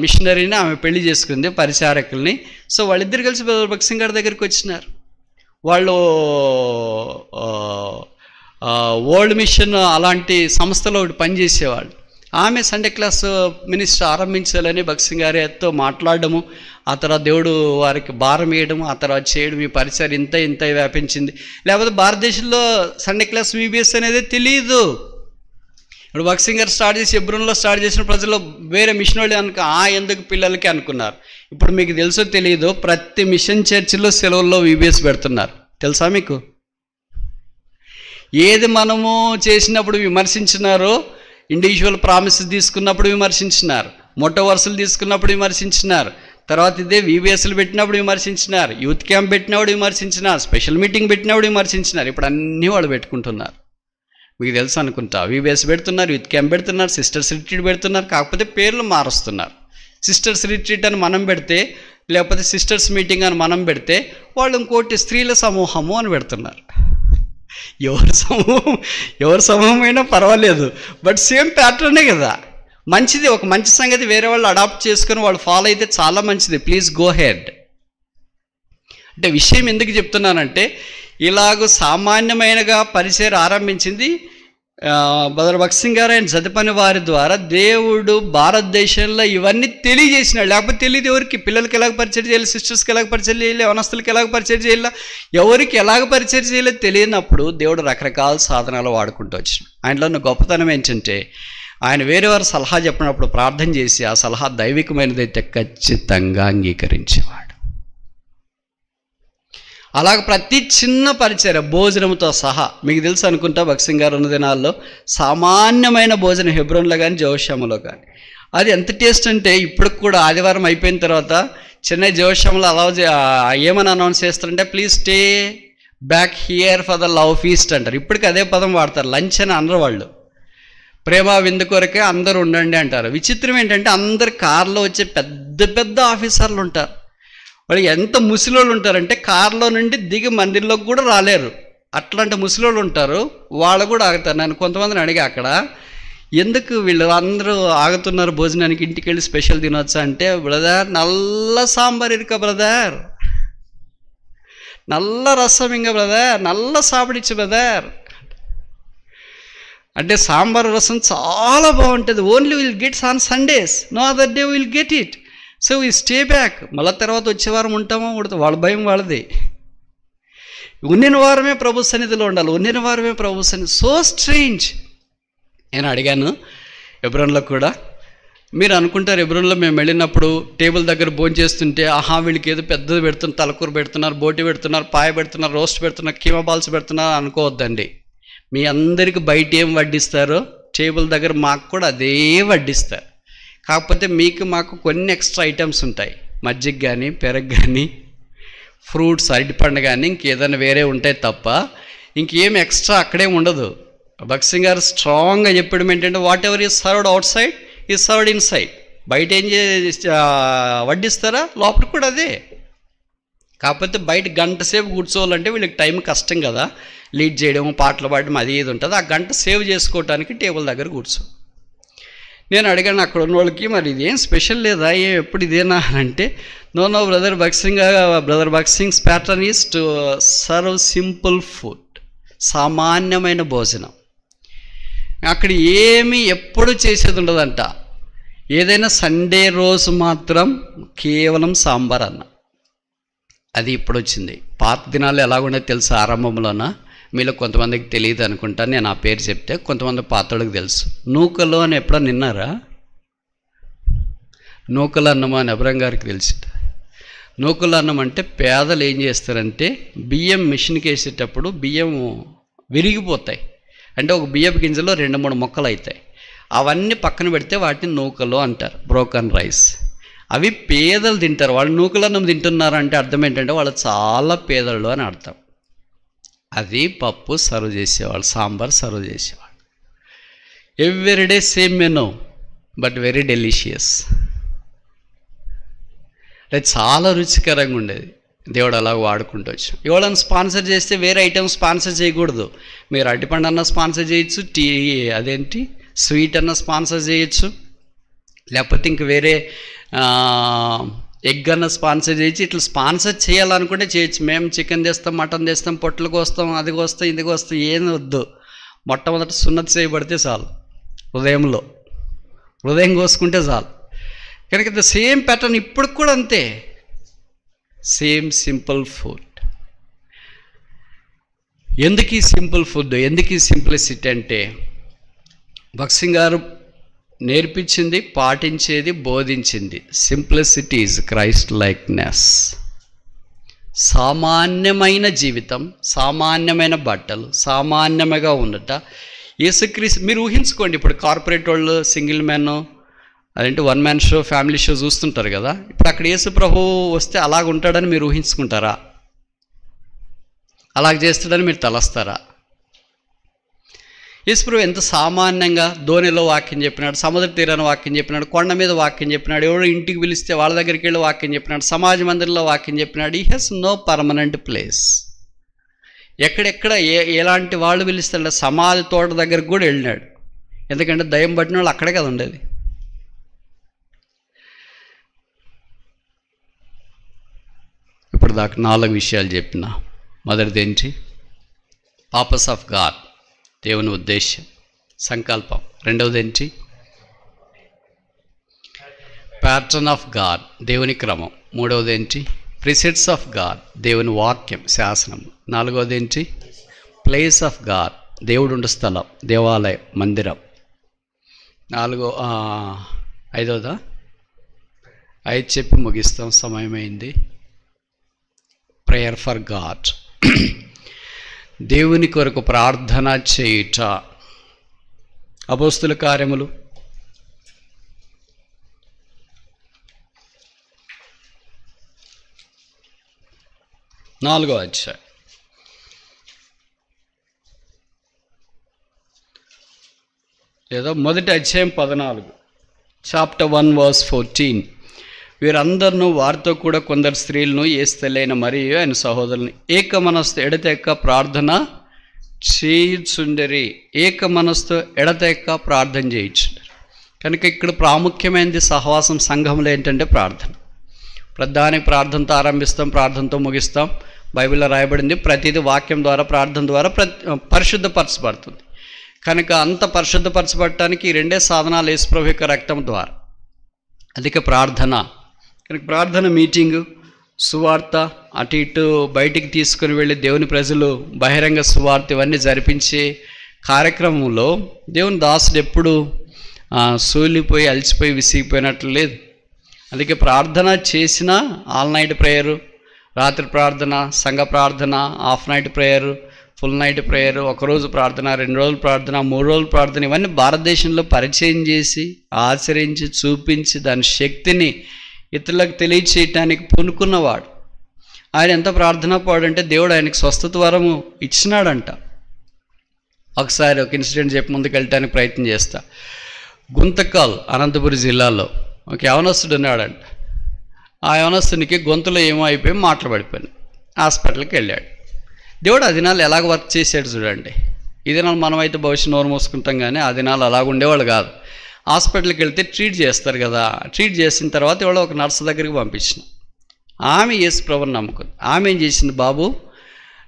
మిషనరీని ఆమె పెళ్లి చేసుకుంది పరిచారకుల్ని సో వాళ్ళిద్దరు కలిసి భగత్ సింగ్ గారి దగ్గరికి వచ్చినారు వాళ్ళు ఓల్డ్ మిషన్ అలాంటి సంస్థలో ఒకటి పనిచేసేవాళ్ళు ఆమె సండే క్లాస్ మినిస్టర్ ఆరంభించాలని భక్సింగ్ గారితో మాట్లాడడము ఆ తర్వాత దేవుడు వారికి భారం వేయడం ఆ తర్వాత చేయడం ఈ పరిసర ఇంత ఇంత వ్యాపించింది లేకపోతే భారతదేశంలో సండే క్లాస్ వీబీఎస్ అనేది తెలియదు ఇప్పుడు వక్సింగర్ స్టార్ట్ చేసి ఎబ్రూన్లో స్టార్ట్ చేసిన ప్రజలు వేరే మిషన్ వాళ్ళు అనుకు ఆ ఎందుకు పిల్లలకి అనుకున్నారు ఇప్పుడు మీకు తెలుసో తెలియదు ప్రతి మిషన్ చర్చిలో సెలవుల్లో వీబీఎస్ పెడుతున్నారు తెలుసా మీకు ఏది మనము చేసినప్పుడు విమర్శించినారు ఇండివిజువల్ ప్రామిసెస్ తీసుకున్నప్పుడు విమర్శించినారు మొట్ట వరుసలు తీసుకున్నప్పుడు విమర్శించినారు తర్వాత ఇదే వీవీఎస్లు పెట్టినప్పుడు విమర్శించినారు యూత్ క్యాంప్ పెట్టినప్పుడు విమర్శించినారు స్పెషల్ మీటింగ్ పెట్టినప్పుడు విమర్శించినారు ఇప్పుడు అన్నీ వాళ్ళు పెట్టుకుంటున్నారు మీకు తెలుసు అనుకుంటా వీవీఎస్ పెడుతున్నారు యూత్ క్యాంప్ పెడుతున్నారు సిస్టర్స్ రిట్రీట్ పెడుతున్నారు కాకపోతే పేర్లు మారుస్తున్నారు సిస్టర్స్ రిట్రీట్ అని మనం పెడితే లేకపోతే సిస్టర్స్ మీటింగ్ అని మనం పెడితే వాళ్ళు ఇంకోటి స్త్రీల సమూహము అని పెడుతున్నారు ఎవరి సమూహం ఎవరి సమూహమైనా పర్వాలేదు బట్ సేమ్ ప్యాటర్నే కదా మంచిది ఒక మంచి సంగతి వేరే వాళ్ళు అడాప్ట్ చేసుకుని వాళ్ళు ఫాలో అయితే చాలా మంచిది ప్లీజ్ గో హెడ్ అంటే విషయం ఎందుకు చెప్తున్నానంటే ఇలాగ సామాన్యమైనగా పరిచయం ఆరంభించింది బదర్ భక్త్ సింగ్ గారు ఆయన సతిపని వారి ద్వారా దేవుడు భారతదేశంలో ఇవన్నీ తెలియజేసినాడు లేకపోతే తెలియదు ఎవరికి పిల్లలకి ఎలాగ పరిచయం చేయాలి సిస్టర్స్కి ఎలాగ పరిచయం చేయాలి వనస్తులకి ఎలాగ పరిచయం చేయాలి ఎవరికి ఎలాగ పరిచయం చేయాలో తెలియనప్పుడు దేవుడు రకరకాల సాధనాలు వాడుకుంటూ వచ్చి ఆయనలో ఉన్న గొప్పతనం ఏంటంటే ఆయన వేరే వారు సలహా చెప్పినప్పుడు ప్రార్థన చేసి ఆ సలహా దైవికమైనదైతే ఖచ్చితంగా అంగీకరించేవాడు అలాగ ప్రతి చిన్న పరిచయం భోజనంతో సహా మీకు తెలుసు అనుకుంటా భక్సింగ్ గారు ఉన్న దినాల్లో సామాన్యమైన భోజనం హెబ్రోన్లో కానీ జోషంలో కానీ అది ఎంత టేస్ట్ అంటే ఇప్పుడు కూడా ఆదివారం అయిపోయిన తర్వాత చెన్నై జోషంలో అలౌ ఏమని అనౌన్స్ చేస్తారంటే please stay back here for the love feast అంటారు ఇప్పటికి అదే పదం వాడతారు లంచ్ అని అనరు వాళ్ళు ప్రేమ విందు కొరకే అందరూ ఉండండి అంటారు విచిత్రం ఏంటంటే అందరు కారులో వచ్చే పెద్ద పెద్ద ఆఫీసర్లు ఉంటారు వాళ్ళు ఎంత ముసలోళ్ళు ఉంటారంటే కారులో నుండి దిగి మందిర్లోకి కూడా రాలేరు అట్లాంటి ముసలోళ్ళు ఉంటారు వాళ్ళు కూడా ఆగుతారు నేను కొంతమందిని అడిగా అక్కడ ఎందుకు వీళ్ళు అందరూ ఆగుతున్నారు భోజనానికి ఇంటికి వెళ్ళి స్పెషల్ తినొచ్చా అంటే బ్రదర్ నల్ల సాంబార్ ఇరుక బ్రదర్ నల్ల రసం ఇంకా బ్రదర్ నల్ల సాపడిచ్చు బ్రదర్ అంటే సాంబార్ రసం చాలా బాగుంటుంది only will gets on Sundays no other day will get it so ఈ స్టే బ్యాక్ మళ్ళీ తర్వాత వచ్చే వారం ఉంటామో కూడా వాళ్ళ భయం వాళ్ళది ఉన్నిన వారమే ప్రభు సన్నిధిలో ఉండాలి ఉన్నిన వారమే ప్రభు సన్నిధి సో స్ట్రేంజ్ నేను అడిగాను ఎబ్రోన్లో కూడా మీరు అనుకుంటారు ఎబ్రోన్లో మేము వెళ్ళినప్పుడు టేబుల్ దగ్గర భోజనం చేస్తుంటే ఆహా వీళ్ళకి ఏదో పెద్దది పెడుతున్నారు తలకూర పెడుతున్నారు బోటి పెడుతున్నారు పాయ పెడుతున్నారు రోస్ట్ పెడుతున్నారు కీమ బాల్స్ పెడుతున్నారు అనుకోవద్దండి మీ అందరికి బయట ఏం వడ్డిస్తారో టేబుల్ దగ్గర మాకు కూడా అదే వడ్డిస్తారు కాకపోతే మీకు మాకు కొన్ని ఎక్స్ట్రా ఐటమ్స్ ఉంటాయి మజ్జిగ కానీ పెరగ్ కానీ ఫ్రూట్స్ అరటిపండు కానీ ఇంకేదైనా వేరే ఉంటాయి తప్ప ఇంకేం ఎక్స్ట్రా అక్కడే ఉండదు భక్సింగ్ గారు స్ట్రాంగ్గా చెప్పడం ఏంటంటే whatever is served outside is served inside బయట ఏం చే వడ్డిస్తారా లోపల కూడా అదే కాకపోతే బయట గంట సేపు కూర్చోవాలంటే వీళ్ళకి టైం కష్టం కదా లీడ్ చేయడం పాటలు పాడడం అది ఏది ఉంటుంది ఆ గంట సేవ్ చేసుకోవటానికి టేబుల్ దగ్గర కూర్చో నేను అడిగాను అక్కడ ఉన్న వాళ్ళకి మరి ఇదేం స్పెషల్ లేదా ఏం ఎప్పుడు ఇదేనా అంటే నో నో బ్రదర్ భక్సింగ్ brother Bakht Singh pattern is to serve simple food సామాన్యమైన భోజనం అక్కడ ఏమి ఎప్పుడు చేసేది ఉండదంట ఏదైనా సండే రోజు మాత్రం కేవలం సాంబార్ అన్న అది ఇప్పుడు వచ్చింది పాత దినాలు ఎలాగుండే తెలుసు ఆరంభంలోన మీలో కొంతమందికి తెలియదు అనుకుంటా నేను ఆ పేరు చెప్తే కొంతమంది పాతోళ్ళకి తెలుసు నూకలు అని ఎప్పుడో నిన్నారా నూకలు అన్నమా అని అభిరం గారికి తెలుసు నూకలు అన్నం అంటే పేదలు ఏం చేస్తారంటే బియ్యం మిషన్కి వేసేటప్పుడు బియ్యం విరిగిపోతాయి అంటే ఒక బియ్యపు గింజలో రెండు మూడు మొక్కలు అవుతాయి అవన్నీ పక్కన పెడితే వాటిని నూకలు అంటారు బ్రోకన్ రైస్ అవి పేదలు తింటారు వాళ్ళు నూకలన్నం తింటున్నారు అంటే అర్థం ఏంటంటే వాళ్ళు చాలా పేదలు అని అర్థం అది పప్పు సర్వ్ చేసేవాళ్ళు సాంబార్ సర్వ్ చేసేవాళ్ళు everyday same menu but very delicious అంటే చాలా రుచికరంగా ఉండేది దేవుడు అలా వాడుకుంటూ వచ్చాం ఎవడన్నా స్పాన్సర్ చేస్తే వేరే ఐటమ్ స్పాన్సర్ చేయకూడదు మీరు అడ్డిపండు అన్న స్పాన్సర్ చేయొచ్చు టీ అదేంటి స్వీట్ అన్న స్పాన్సర్ చేయొచ్చు లేకపోతే ఇంక వేరే ఎగ్ అన్న స్పాన్సర్ చేసి ఇట్లా స్పాన్సర్ చేయాలనుకుంటే చేయొచ్చు మేము చికెన్ తెస్తాం మటన్ తెస్తాం పొట్లు కోస్తాం అది కోస్తాం ఇది కోస్తాం ఏం వద్దు మొట్టమొదట సున్నతి చేయబడితే చాలు హృదయంలో హృదయం కోసుకుంటే చాలు కనుక ద సేమ్ ప్యాటర్న్ ఇప్పుడు కూడా అంతే సేమ్ సింపుల్ ఫుడ్ ఎందుకు ఈ సింపుల్ ఫుడ్ ఎందుకు ఈ సింప్లిసిటీ అంటే భక్సింగ్ గారు నేర్పించింది పాటించేది బోధించింది సింప్లిసిటీ ఈజ్ క్రైస్ట్ లైక్నెస్ సామాన్యమైన జీవితం సామాన్యమైన బట్టలు సామాన్యమగా ఉన్నట యేసుక్రీస్ మీరు ఊహించుకోండి ఇప్పుడు కార్పొరేట్ వాళ్ళు సింగిల్ మ్యాన్ అదేంటి one man show family show చూస్తుంటారు కదా ఇప్పుడు అక్కడ యేసు ప్రభు వస్తే అలాగ ఉంటాడని మీరు ఊహించుకుంటారా అలాగ చేస్తాడని మీరు తలస్తారా యేసుప్రభు ఎంత సామాన్యంగా ధోనిలో వాక్యం చెప్పినాడు సముద్ర తీరాన వాక్యం చెప్పినాడు కొండ మీద వాక్యం చెప్పినాడు ఎవరో ఇంటికి పిలిస్తే వాళ్ళ దగ్గరికి వెళ్ళి వాక్యం చెప్పినాడు సమాజ మందిరంలో వాక్యం చెప్పినాడు ఈ హ్యాస్ నో పర్మనెంట్ ప్లేస్ ఎక్కడెక్కడ ఏ ఎలాంటి వాళ్ళు పిలుస్తాడు సమాజ తోట దగ్గరకు కూడా వెళ్ళినాడు ఎందుకంటే దయం పట్టిన వాళ్ళు అక్కడే కదా ఉండేది ఇప్పుడు దాకా నాలుగు విషయాలు చెప్పిన మొదటిది ఏంటి పాపస్ ఆఫ్ గాడ్ దేవుని ఉద్దేశ్యం సంకల్పం రెండవది ఏంటి ప్యాటర్న్ ఆఫ్ గాడ్ దేవుని క్రమం మూడవది ఏంటి ప్రిసెట్స్ ఆఫ్ గాడ్ దేవుని వాక్యం శాసనం నాలుగవది ఏంటి ప్లేస్ ఆఫ్ గాడ్ దేవుడు ఉండే స్థలం దేవాలయం మందిరం నాలుగో ఐదవదా ఐదు చెప్పి ముగిస్తాం సమయమైంది ప్రేయర్ ఫర్ గాడ్ దేవుని కొరకు ప్రార్థన చేయుట అపోస్తుల కార్యములు నాలుగో అధ్యాయం లేదా మొదటి అధ్యాయం పద్నాలుగు చాప్టర్ వన్ వర్స్ ఫోర్టీన్ వీరందరినూ వారితో కూడా కొందరు స్త్రీలను ఏ స్థలైన మరియు ఆయన సహోదరుని ఏక మనస్సు ఎడతెక్క ప్రార్థన చేయుచుండరి ఏక మనస్సు ఎడతెక్క ప్రార్థన చేయించుండరు కనుక ఇక్కడ ప్రాముఖ్యమైనది సహవాసం సంఘంలో ఏంటంటే ప్రార్థన ప్రధాని ప్రార్థనతో ఆరంభిస్తాం ప్రార్థనతో ముగిస్తాం బైబిల్లో రాయబడింది ప్రతిదీ వాక్యం ద్వారా ప్రార్థన ద్వారా ప్రతి పరిశుద్ధపరచబడుతుంది కనుక అంత పరిశుద్ధపరచబడటానికి ఈ రెండే సాధనాలు యేసుప్రభు యొక్క రక్తం ద్వారా అధిక ప్రార్థన కనుక ప్రార్థన మీటింగు సువార్త అటు ఇటు బయటికి తీసుకుని వెళ్ళి దేవుని ప్రజలు బహిరంగ సువార్త ఇవన్నీ జరిపించే కార్యక్రమంలో దేవుని దాసుడు ఎప్పుడు సూలిపోయి అలసిపోయి విసిగిపోయినట్లు లేదు అందుకే ప్రార్థన చేసిన ఆల్ నైట్ ప్రేయరు రాత్రి ప్రార్థన సంఘ ప్రార్థన half night prayer full night prayer ఒకరోజు ప్రార్థన రెండు రోజులు ప్రార్థన మూడు రోజులు ప్రార్థన ఇవన్నీ భారతదేశంలో పరిచయం చేసి ఆచరించి చూపించి దాని శక్తిని ఇతరులకు తెలియచేయటానికి పునుకున్నవాడు ఆయన ఎంత ప్రార్థన అంటే దేవుడు ఆయనకు స్వస్థత వరము ఇచ్చినాడంట ఒకసారి ఒక ఇన్సిడెంట్ చెప్పి ముందుకు వెళ్ళటానికి ప్రయత్నం చేస్తా గుంతకాల్ అనంతపురి జిల్లాలో ఒక యవనస్తుడు ఉన్నాడంట ఆ యవనస్తునికి గొంతులో ఏమో అయిపోయి మాటలు పడిపోయింది హాస్పిటల్కి వెళ్ళాడు దేవుడు ఆ దినాలు ఎలాగ వర్క్ చేశాడు చూడండి ఈ దినాలు మనమైతే భవిష్యత్ నోరు మూసుకుంటాం కానీ ఆ దినాలు అలాగ ఉండేవాళ్ళు కాదు హాస్పిటల్కి వెళ్తే ట్రీట్ చేస్తారు కదా ట్రీట్ చేసిన తర్వాత ఇవాళ ఒక నర్సు దగ్గరికి పంపించిన ఆమె యేసు ప్రభుని నమ్ముకుంది ఆమె ఏం చేసింది బాబు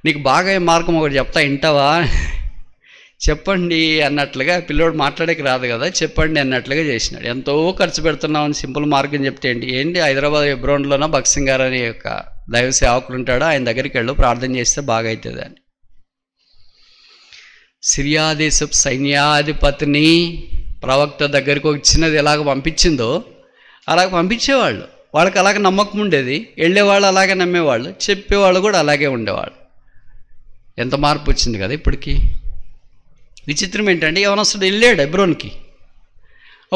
నీకు బాగా మార్గం ఒకటి చెప్తా వింటావా చెప్పండి అన్నట్లుగా పిల్లోడు మాట్లాడేకి రాదు కదా చెప్పండి అన్నట్లుగా చేసినాడు ఎంతో ఖర్చు పెడుతున్నామని సింపుల్ మార్గం చెప్తే ఏంటి ఏంటి హైదరాబాద్ ఎబ్రోన్లోనో భక్సింగ్ గారు అనే యొక్క దైవ సేవకులు ఉంటాడు ఆయన దగ్గరికి వెళ్ళు ప్రార్థన చేస్తే బాగా అవుతుంది అని సిరియాదేశపు సైన్యాధిపతిని ప్రవక్త దగ్గరికి ఒక చిన్నది ఎలాగ పంపించిందో అలాగ పంపించేవాళ్ళు వాళ్ళకి అలాగ నమ్మకం ఉండేది వెళ్ళేవాళ్ళు అలాగే నమ్మేవాళ్ళు చెప్పేవాళ్ళు కూడా అలాగే ఉండేవాళ్ళు ఎంత మార్పు వచ్చింది కదా ఇప్పటికి విచిత్రం ఏంటంటే యవనస్తుడు వెళ్ళాడు ఎబ్రోన్కి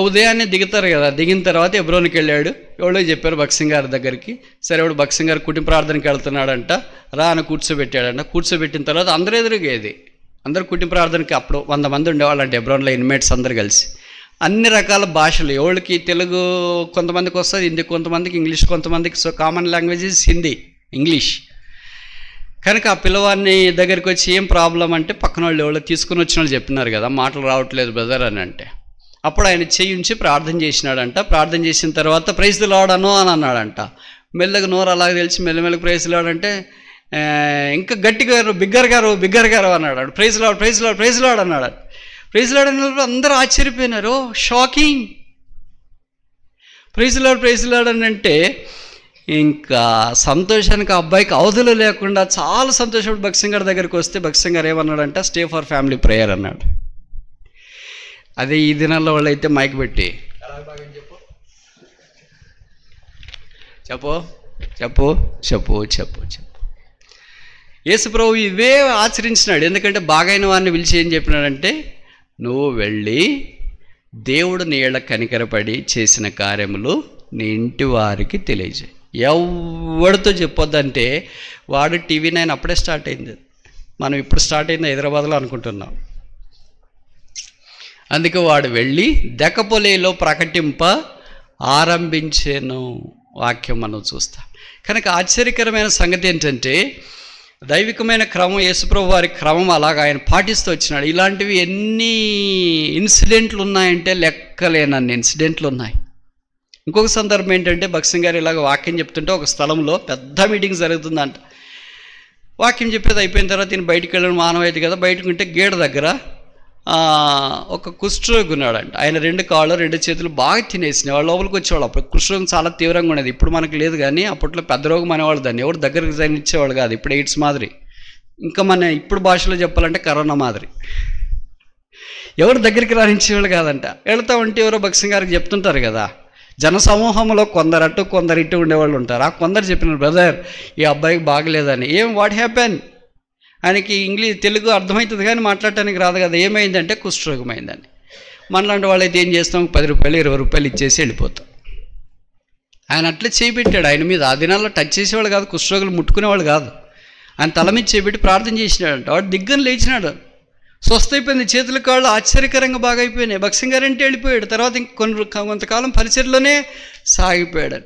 ఉదయాన్నే దిగుతారు కదా దిగిన తర్వాత ఎబ్రోన్కి వెళ్ళాడు ఎవడో చెప్పారు బక్సింగ్ గారి దగ్గరికి సరే వాడు బక్సింగ్ గారు కుటుంబ ప్రార్థనకి వెళ్తున్నాడంట రా అని కూర్చోబెట్టాడంట కూర్చోబెట్టిన తర్వాత అందరూ ఎదురుగేది అందరు కుటుంబ ప్రార్థనకి అప్పుడు వంద మంది అంటే ఎబ్రోన్లో ఇన్మేట్స్ అందరు కలిసి అన్ని రకాల భాషలు ఎవరికి తెలుగు కొంతమందికి వస్తుంది హిందీ కొంతమందికి ఇంగ్లీష్ కొంతమందికి so common languages Hindi English కనుక ఆ పిల్లవాడిని దగ్గరికి వచ్చి ఏం ప్రాబ్లం అంటే పక్కన వాళ్ళు ఎవరో తీసుకుని వచ్చిన వాళ్ళు చెప్పినారు కదా మాటలు రావట్లేదు బ్రదర్ అని అంటే అప్పుడు ఆయన చేయించి ప్రార్థన చేసినాడంట ప్రార్థన చేసిన తర్వాత ప్రైజ్ లాడను అని అన్నాడంట మెల్లగా నోరు అలాగే తెలిసి మెల్లమెల్లగా ప్రైజ్ లాడంటే ఇంకా గట్టిగా బిగ్గర్ గారు బిగ్గర్ గారు అన్నాడు praise Lord praise Lord praise Lord అన్నాడు ప్రైజ్ లాడ్ అన్నప్పుడు అందరూ ఆశ్చర్యపోయినారు shocking praise Lord praise Lord అని అంటే ఇంకా సంతోషానికి ఆ అబ్బాయికి అవధులు లేకుండా చాలా సంతోషపడి భక్సింగ్ గారి దగ్గరికి వస్తే భక్సింగ్ గారు ఏమన్నాడంటే స్టే ఫర్ ఫ్యామిలీ ప్రేయర్ అన్నాడు అదే ఈ దినాల్లో వాళ్ళు అయితే మైక్ పెట్టి చెప్పు చెప్పు చెప్పు చెప్పు చెప్పు యేసుప్రభు ఇవే ఆచరించినాడు ఎందుకంటే బాగైన వారిని పిలిచి ఏం చెప్పినాడంటే నువ్వు వెళ్ళి దేవుడు నీళ్ళ కనికరపడి చేసిన కార్యములు నీ ఇంటి వారికి తెలియజేయి ఎవరితో చెప్పొద్దంటే వాడు టీవీ నైన్ అప్పుడే స్టార్ట్ అయింది మనం ఇప్పుడు స్టార్ట్ అయింది హైదరాబాద్లో అనుకుంటున్నాం అందుకే వాడు వెళ్ళి దెకపోలేలో ప్రకటింప ఆరంభించేను వాక్యం మనం చూస్తాం కనుక ఆశ్చర్యకరమైన సంగతి ఏంటంటే దైవికమైన క్రమం యేసుప్రభు వారి క్రమం అలాగ ఆయన పాటిస్తూ వచ్చినాడు ఇలాంటివి ఎన్ని ఇన్సిడెంట్లు ఉన్నాయంటే లెక్కలేనన్ని ఇన్సిడెంట్లు ఉన్నాయి ఇంకొక సందర్భం ఏంటంటే భక్సిం గారు ఇలాగ వాక్యం చెప్తుంటే ఒక స్థలంలో పెద్ద మీటింగ్ జరుగుతుందంట వాక్యం చెప్పేది అయిపోయిన తర్వాత నేను బయటికి వెళ్ళడం మానవ కదా బయటకు ఉంటే దగ్గర ఒక కుష్ఠరోగి ఉన్నాడంట ఆయన రెండు కాళ్ళు రెండు చేతులు బాగా తినేసినాయి వాళ్ళ లోపలికి వచ్చేవాళ్ళు అప్పుడు కుష్ఠరోగం చాలా తీవ్రంగా ఉండేది ఇప్పుడు మనకు లేదు కానీ అప్పట్లో పెద్ద రోగం అనేవాళ్ళు దాన్ని ఎవరు దగ్గరకు ఇచ్చేవాళ్ళు కాదు ఇప్పుడు ఎయిడ్స్ మాదిరి ఇంకా మన ఇప్పుడు భాషలో చెప్పాలంటే కరోనా మాదిరి ఎవరు దగ్గరికి రాణించేవాళ్ళు కాదంట వెళ్తా ఉంటే ఎవరో భక్సింగ్ గారికి చెప్తుంటారు కదా జనసమూహంలో కొందరు అటు కొందరు ఇటు ఉండేవాళ్ళు ఉంటారు ఆ కొందరు చెప్పినారు బ్రదర్ ఈ అబ్బాయికి బాగలేదని ఏం వాట్ హ్యాపెన్ ఆయనకి ఇంగ్లీష్ తెలుగు అర్థమవుతుంది కానీ మాట్లాడటానికి రాదు కదా ఏమైందంటే కుష్ఠరోగమైందని అయిందని మనలాంటి వాళ్ళైతే ఏం చేస్తాం పది రూపాయలు ఇరవై రూపాయలు ఇచ్చేసి వెళ్ళిపోతాం ఆయన అట్లా చేపెట్టాడు ఆయన మీద ఆ దినాల్లో టచ్ చేసేవాళ్ళు కాదు కుష్ఠరోగులు ముట్టుకునేవాళ్ళు కాదు ఆయన తల మీద చేపెట్టి ప్రార్థన చేసినాడంట వాడు దిగ్గన లేచినాడు స్వస్థ అయిపోయింది చేతుల కాళ్ళు ఆశ్చర్యకరంగా బాగా అయిపోయినాయి భక్సింగారంటే వెళ్ళిపోయాడు తర్వాత కొన్ని కొంతకాలం పరిచయలోనే సాగిపోయాడు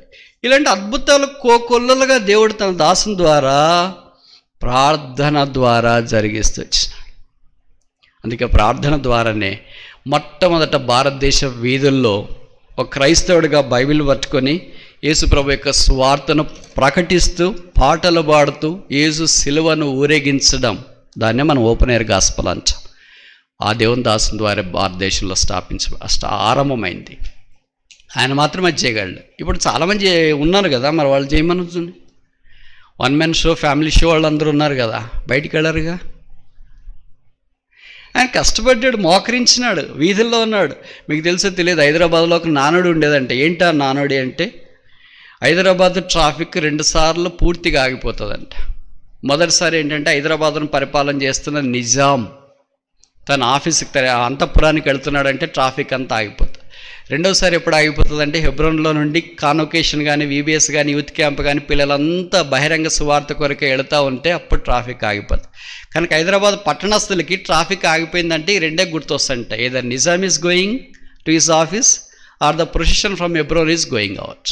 ఇలాంటి అద్భుతాలు కోకొల్లలుగా దేవుడు తన దాసం ద్వారా ప్రార్థన ద్వారా జరిగిస్తూ వచ్చినాడు అందుకే ప్రార్థన ద్వారానే మొట్టమొదట భారతదేశ వీధుల్లో ఒక క్రైస్తవుడిగా బైబిల్ పట్టుకొని యేసుప్రభు యొక్క స్వార్థను ప్రకటిస్తూ పాటలు పాడుతూ యేసు సిలువను ఊరేగించడం దాన్నే మనం ఓపెన్ ఎయిర్ గాస్పల్ అంటాం ఆ దేవుని దాసుని ద్వారా భారతదేశంలో స్థాపించ ఆరంభమైంది ఆయన మాత్రమే చేయగలడు ఇప్పుడు చాలామంది ఉన్నారు కదా మరి వాళ్ళు చేయమనుతుంది one men show family show వాళ్ళందరూ ఉన్నారు కదా బయటికి వెళ్ళరుగా ఆయన కష్టపడ్డాడు మోకరించినాడు వీధుల్లో ఉన్నాడు మీకు తెలుసో తెలియదు హైదరాబాద్లో ఒక నానుడు ఉండేదంటే ఏంటా నానుడి అంటే హైదరాబాద్ ట్రాఫిక్ రెండుసార్లు పూర్తిగా ఆగిపోతుందంట మొదటిసారి ఏంటంటే హైదరాబాద్ను పరిపాలన చేస్తున్న నిజాం తన ఆఫీస్కి అంతఃపురానికి వెళ్తున్నాడంటే ట్రాఫిక్ అంతా ఆగిపోతుంది రెండవసారి ఎప్పుడు ఆగిపోతుందంటే హెబ్రోన్లో నుండి కాన్వకేషన్ కానీ వీబీఎస్ కానీ యూత్ క్యాంప్ కానీ పిల్లలంతా బహిరంగ సువార్త కొరకు వెళుతూ ఉంటే అప్పుడు ట్రాఫిక్ ఆగిపోతుంది కనుక హైదరాబాద్ పట్టణస్తులకి ట్రాఫిక్ ఆగిపోయిందంటే ఈ రెండే గుర్తొస్తాయంట either Nizam is going to his office or the procession from Hebron is going out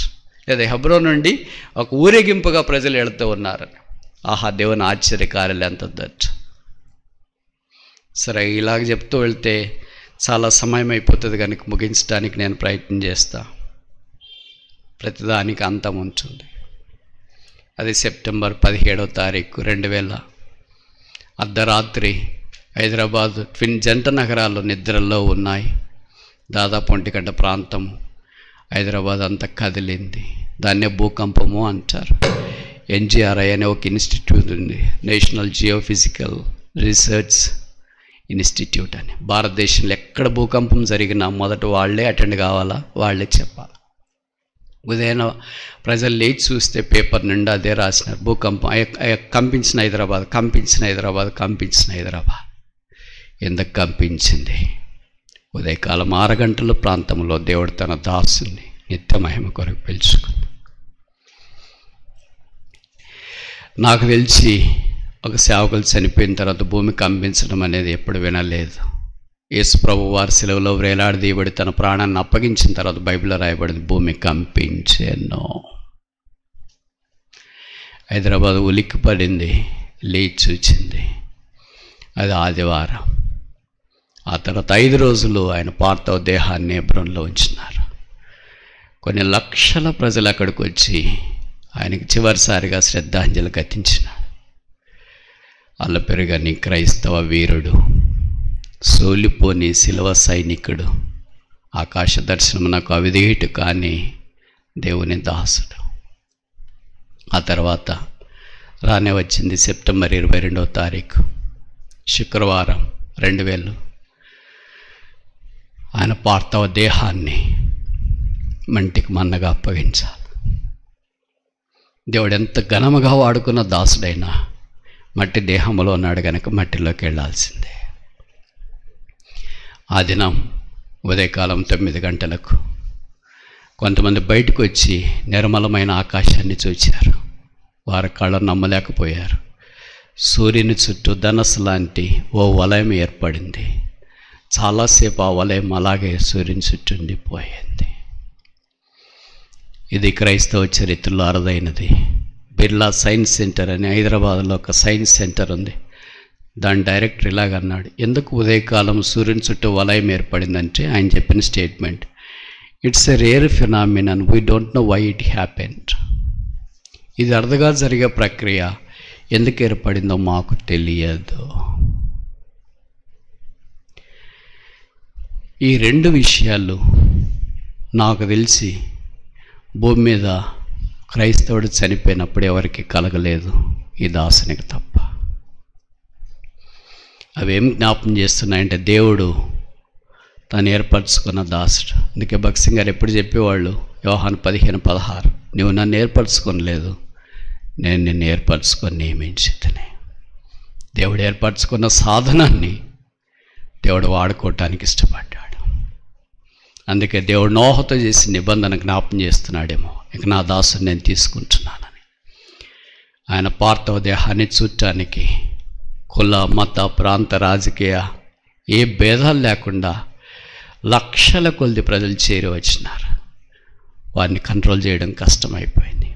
లేదా హెబ్రోన్ నుండి ఒక ఊరేగింపుగా ప్రజలు వెళుతూ ఉన్నారని ఆహా దేవుని ఆశ్చర్యకారులు ఎంత దట్ సరే ఇలాగ చెప్తూ వెళ్తే చాలా సమయం అయిపోతుంది కనుక ముగించడానికి నేను ప్రయత్నం చేస్తా ప్రతిదానికి అంతం ఉంటుంది అది సెప్టెంబర్ పదిహేడో తారీఖు రెండు వేల అర్ధరాత్రి హైదరాబాద్ ట్విన్ జంట నగరాలు నిద్రలో ఉన్నాయి దాదాపు ఒంటిగంట ప్రాంతం హైదరాబాద్ అంతా కదిలింది దాన్నే భూకంపము అంటారు ఎన్జిఆర్ఐ అనే ఒక ఇన్స్టిట్యూట్ ఉంది నేషనల్ జియోఫిజికల్ రీసెర్చ్ ఇన్స్టిట్యూట్ అని భారతదేశంలో ఎక్కడ భూకంపం జరిగినా మొదట వాళ్ళే అటెండ్ కావాలా వాళ్ళే చెప్పాలి ఉదయం ప్రజలు లేచి చూస్తే పేపర్ నిండా అదే రాసినారు భూకంపం కంపించిన హైదరాబాద్ కంపించిన హైదరాబాద్ కంపించిన హైదరాబాద్ ఎందుకు కంపించింది ఉదయకాలం ఆరగంటల ప్రాంతంలో దేవుడు తన దాసుని నిత్య మహిమ కొరకు పిలుచుకుంది నాకు తెలిసి ఒక సేవకులు చనిపోయిన తర్వాత భూమి కంపించడం అనేది ఎప్పుడు వినలేదు యేసు ప్రభు వారి సెలవులో వేలాడదీయబడి తన ప్రాణాన్ని అప్పగించిన తర్వాత బైబిల్లో రాయబడింది భూమి కంపించాను హైదరాబాద్ ఉలిక్కి పడింది లేచి చూచింది అది ఆదివారం ఆ తర్వాత ఐదు రోజులు ఆయన పార్థవ దేహాన్ని బ్రంలో ఉంచినారు కొన్ని లక్షల ప్రజలు అక్కడికి వచ్చి ఆయనకి చివరిసారిగా శ్రద్ధాంజలి కట్టించినారు అల్లపెరగని క్రైస్తవ వీరుడు సోలిపోని శిలవ సైనికుడు ఆకాశ దర్శనమునకు అవిధేయుడు కానీ దేవుని దాసుడు ఆ తర్వాత రానే వచ్చింది సెప్టెంబర్ ఇరవై రెండవ తారీఖు శుక్రవారం రెండు వేలు ఆయన పార్థవ దేహాన్ని మంటికి మన్నగా అప్పగించాలి దేవుడు ఎంత ఘనముగా వాడుకున్న దాసుడైనా మట్టి దేహంలో ఉన్నాడు కనుక మట్టిలోకి వెళ్ళాల్సిందే ఆ దినం ఉదయకాలం తొమ్మిది గంటలకు కొంతమంది బయటకు వచ్చి నిర్మలమైన ఆకాశాన్ని చూచారు వారి కళ్ళ నమ్మలేకపోయారు సూర్యుని చుట్టూ ధనస్సు లాంటి ఓ వలయం ఏర్పడింది చాలాసేపు ఆ వలయం అలాగే సూర్యుని చుట్టూ ఉండిపోయింది ఇది క్రైస్తవ చరిత్రలో అరుదైనది బిర్లా సైన్స్ సెంటర్ అని హైదరాబాద్లో ఒక సైన్స్ సెంటర్ ఉంది దాని డైరెక్టర్ ఇలాగన్నాడు ఎందుకు ఉదయకాలం సూర్యుని చుట్టూ వలయం ఏర్పడిందంటే ఆయన చెప్పిన statement it's a rare phenomenon and we don't know why it happened ఇది అర్థగా జరిగే ప్రక్రియ ఎందుకు ఏర్పడిందో మాకు తెలియదు ఈ రెండు విషయాలు నాకు తెలిసి భూమి మీద క్రైస్తవుడు చనిపోయినప్పుడు ఎవరికి కలగలేదు ఈ దాసునికి తప్ప అవేం జ్ఞాపం చేస్తున్నాయంటే దేవుడు తను ఏర్పరచుకున్న దాసుడు అందుకే భక్సింగ్ గారు ఎప్పుడు చెప్పేవాళ్ళు వ్యవహాన్ పదిహేను పదహారు నువ్వు నన్ను ఏర్పరచుకోలేదు నేను నిన్ను ఏర్పరచుకొని నియమించితనే దేవుడు ఏర్పరచుకున్న సాధనాన్ని దేవుడు వాడుకోవటానికి ఇష్టపడ్డాడు అందుకే దేవుడు నోహతో చేసి నిబంధన జ్ఞాపం చేస్తున్నాడేమో ఇక నా దాసుని నేను తీసుకుంటున్నానని ఆయన పార్థవ దేహాన్ని చూడటానికి కుల మత ప్రాంత రాజకీయ ఏ భేదాలు లేకుండా లక్షల కొద్ది ప్రజలు చేరి వచ్చినారు వారిని కంట్రోల్ చేయడం కష్టమైపోయింది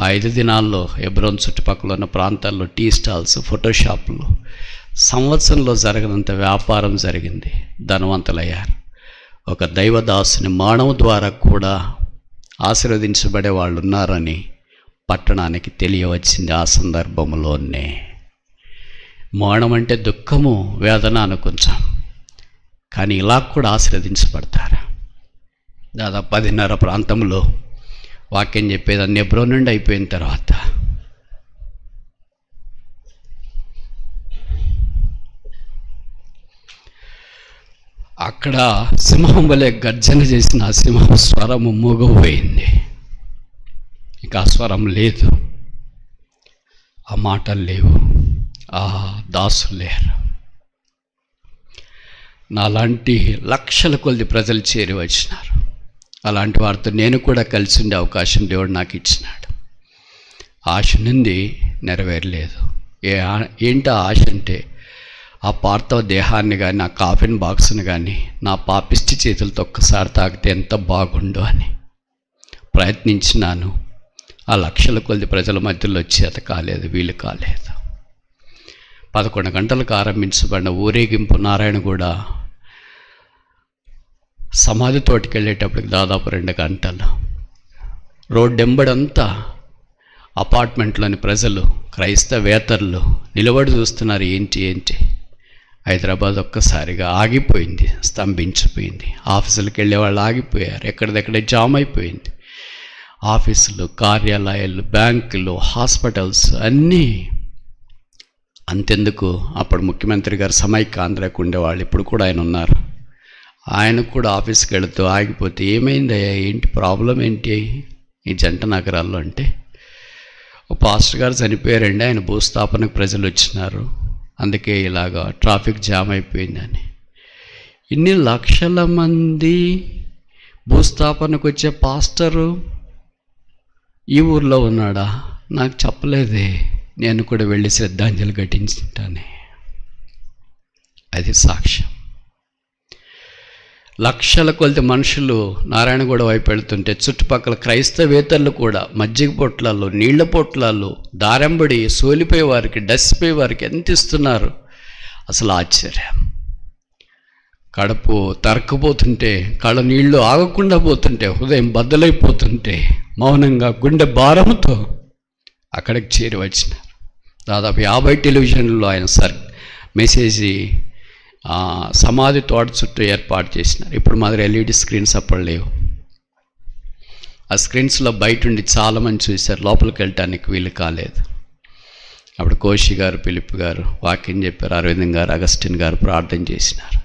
ఆ ఐదు దినాల్లో ఎబ్రోన్ చుట్టుపక్కల ఉన్న ప్రాంతాల్లో టీ స్టాల్స్ ఫోటోషాప్లు సంవత్సరంలో జరగనంత వ్యాపారం జరిగింది ధనవంతులయ్యారు ఒక దైవదాసుని మానవ ద్వారా కూడా ఆశీర్వదించబడే వాళ్ళు ఉన్నారని పట్టణానికి తెలియవచ్చింది ఆ సందర్భంలోనే మోడడం అంటే దుఃఖము వేదన అనుకుంటాం కానీ ఇలా కూడా ఆశీర్వదించబడతారు దాదాపు పదిన్నర ప్రాంతంలో వాక్యం చెప్పేదాన్ని ఎబ్రో నుండి అయిపోయిన తర్వాత అక్కడ సింహం వలె గర్జన చేసిన సింహం స్వరము మూగపోయింది ఇంకా స్వరం లేదు ఆ మాటలు లేవు ఆ దాసులు లేరు నాలాంటి లక్షల కొద్ది ప్రజలు చేరి వచ్చినారు అలాంటి వారితో నేను కూడా కలిసి ఉండే అవకాశం దేవుడు నాకు ఇచ్చినాడు ఆశ నుండి నెరవేరలేదు ఏ ఏంటి ఆశ అంటే ఆ పార్థవ దేహాన్ని కానీ ఆ కాఫిన్ బాక్స్ని కానీ నా పాపిష్టి చేతులతో ఒక్కసారి తాకితే ఎంత బాగుండు అని ప్రయత్నించినాను ఆ లక్షల కొద్ది ప్రజల మధ్యలో చేత కాలేదు వీలు కాలేదు పదకొండు గంటలకు ఆరంభించబడిన ఊరేగింపు నారాయణ కూడా సమాధి తోటికి వెళ్ళేటప్పటికి దాదాపు రెండు గంటలు రోడ్డెంబడంతా అపార్ట్మెంట్లోని ప్రజలు క్రైస్తవేతరులు నిలబడి చూస్తున్నారు ఏంటి ఏంటి హైదరాబాద్ ఒక్కసారిగా ఆగిపోయింది స్తంభించిపోయింది ఆఫీసులకు వెళ్ళే వాళ్ళు ఆగిపోయారు ఎక్కడిదక్కడే జామ్ అయిపోయింది ఆఫీసులు కార్యాలయాలు బ్యాంకులు హాస్పిటల్స్ అన్నీ అంతెందుకు అప్పుడు ముఖ్యమంత్రి గారు సమైక్య ఆంధ్రాకు ఉండేవాళ్ళు ఇప్పుడు కూడా ఆయన ఉన్నారు ఆయన కూడా ఆఫీస్కి వెళుతూ ఆగిపోతే ఏమైందయ్యా ఏంటి ప్రాబ్లం ఏంటి ఈ జంట నగరాల్లో అంటే పాస్టర్ గారు చనిపోయారండి ఆయన భూస్థాపనకు ప్రజలు వచ్చినారు అందుకే ఇలాగా ట్రాఫిక్ జామ్ అయిపోయిందని ఇన్ని లక్షల మంది భూస్థాపనకు వచ్చే పాస్టరు ఈ ఊర్లో ఉన్నాడా నాకు చెప్పలేదే నేను కూడా వెళ్ళి శ్రద్ధాంజలి ఘటించుంటానే అది సాక్ష్యం లక్షల కొలిది మనుషులు నారాయణగూడ వైపు వెళ్తుంటే చుట్టుపక్కల క్రైస్తవేతరులు కూడా మజ్జిగ పొట్లాల్లో నీళ్ల పొట్లాల్లో దారంబడి సోలిపోయే వారికి పోయే వారికి ఎంత ఇస్తున్నారు అసలు ఆశ్చర్యం కడుపు తరక్కుపోతుంటే కళ్ళ నీళ్లు ఆగకుండా పోతుంటే హృదయం బద్దలైపోతుంటే మౌనంగా గుండె భారంతో అక్కడికి చేరి వచ్చినారు దాదాపు యాభై టెలివిజన్లో ఆయన సర్ మెసేజీ సమాధి తోట చుట్టూ ఏర్పాటు చేసినారు ఇప్పుడు మా దగ్గర ఎల్ఈడి స్క్రీన్స్ అప్పుడు లేవు ఆ స్క్రీన్స్లో బయట ఉండి చాలామంది చూశారు లోపలికి వెళ్ళటానికి వీలు కాలేదు అప్పుడు కోషి గారు పిలిప్ గారు వాకింగ్ చెప్పారు అరవిందం గారు అగస్టిన్ గారు ప్రార్థన చేసినారు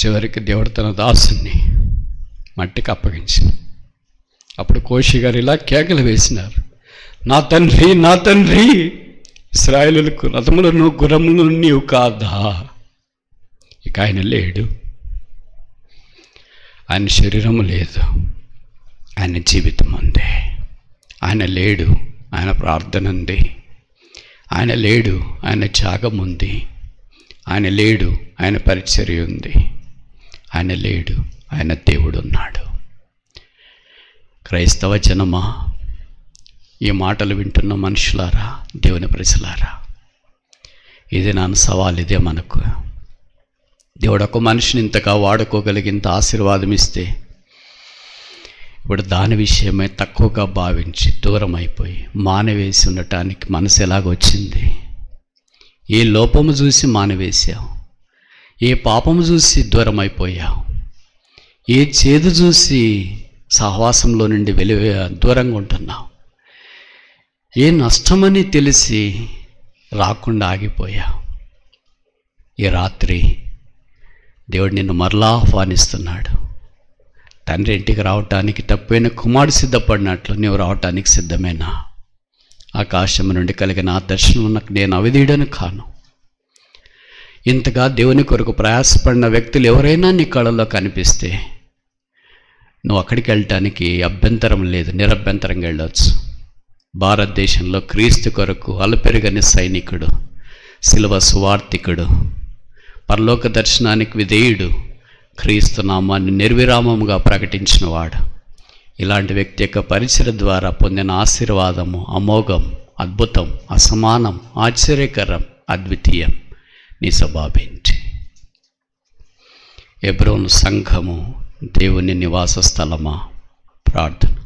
చివరికి దేవుడు తన దాసుని మట్టికి అప్పగించింది అప్పుడు కోషి గారు ఇలా కేకలు వేసినారు నా తండ్రి నా తండ్రి ఇస్రాయలులకు రథములను గురములు నీవు కాదా ఇక ఆయన లేడు ఆయన శరీరం లేదు ఆయన జీవితం ఉంది ఆయన లేడు ఆయన ప్రార్థన ఉంది ఆయన లేడు ఆయన త్యాగం ఉంది ఆయన లేడు ఆయన పరిచర్య ఉంది ఆయన లేడు ఆయన దేవుడు ఉన్నాడు క్రైస్తవ జనమా ఈ మాటలు వింటున్న మనుషులారా దేవుని ప్రజలారా ఇది నా సవాల్ ఇదే మనకు దేవుడు ఒక మనిషిని ఇంతగా వాడుకోగలిగింత ఆశీర్వాదం ఇస్తే ఇప్పుడు దాని విషయమే తక్కువగా భావించి దూరం అయిపోయి మానవేసి ఉండటానికి మనసు ఎలాగొచ్చింది ఏ లోపము చూసి మానవేశావు ఏ పాపము చూసి దూరం అయిపోయావు ఏ చేదు చూసి సహవాసంలో నుండి వెలి దూరంగా ఉంటున్నావు ఏ నష్టమని తెలిసి రాకుండా ఆగిపోయావు ఈ రాత్రి దేవుడు నిన్ను మరలా ఆహ్వానిస్తున్నాడు తండ్రి ఇంటికి రావటానికి తప్పైన కుమారుడు సిద్ధపడినట్లు నువ్వు రావటానికి సిద్ధమేనా ఆకాశం నుండి కలిగిన ఆ దర్శనం నాకు నేను అవిధీయడను కాను ఇంతగా దేవుని కొరకు ప్రయాసపడిన వ్యక్తులు ఎవరైనా నీ కళలో కనిపిస్తే నువ్వు అక్కడికి వెళ్ళటానికి అభ్యంతరం లేదు నిరభ్యంతరంగా వెళ్ళవచ్చు భారతదేశంలో క్రీస్తు కొరకు అలపెరుగని సైనికుడు శిలువ సువార్థికుడు పరలోక దర్శనానికి విధేయుడు క్రీస్తునామాన్ని నిర్విరామముగా ప్రకటించినవాడు ఇలాంటి వ్యక్తి యొక్క పరిచయ ద్వారా పొందిన ఆశీర్వాదము అమోఘం అద్భుతం అసమానం ఆశ్చర్యకరం అద్వితీయం నీ స్వభావించి ఎబ్రోను సంఘము దేవుని నివాస స్థలమా ప్రార్థన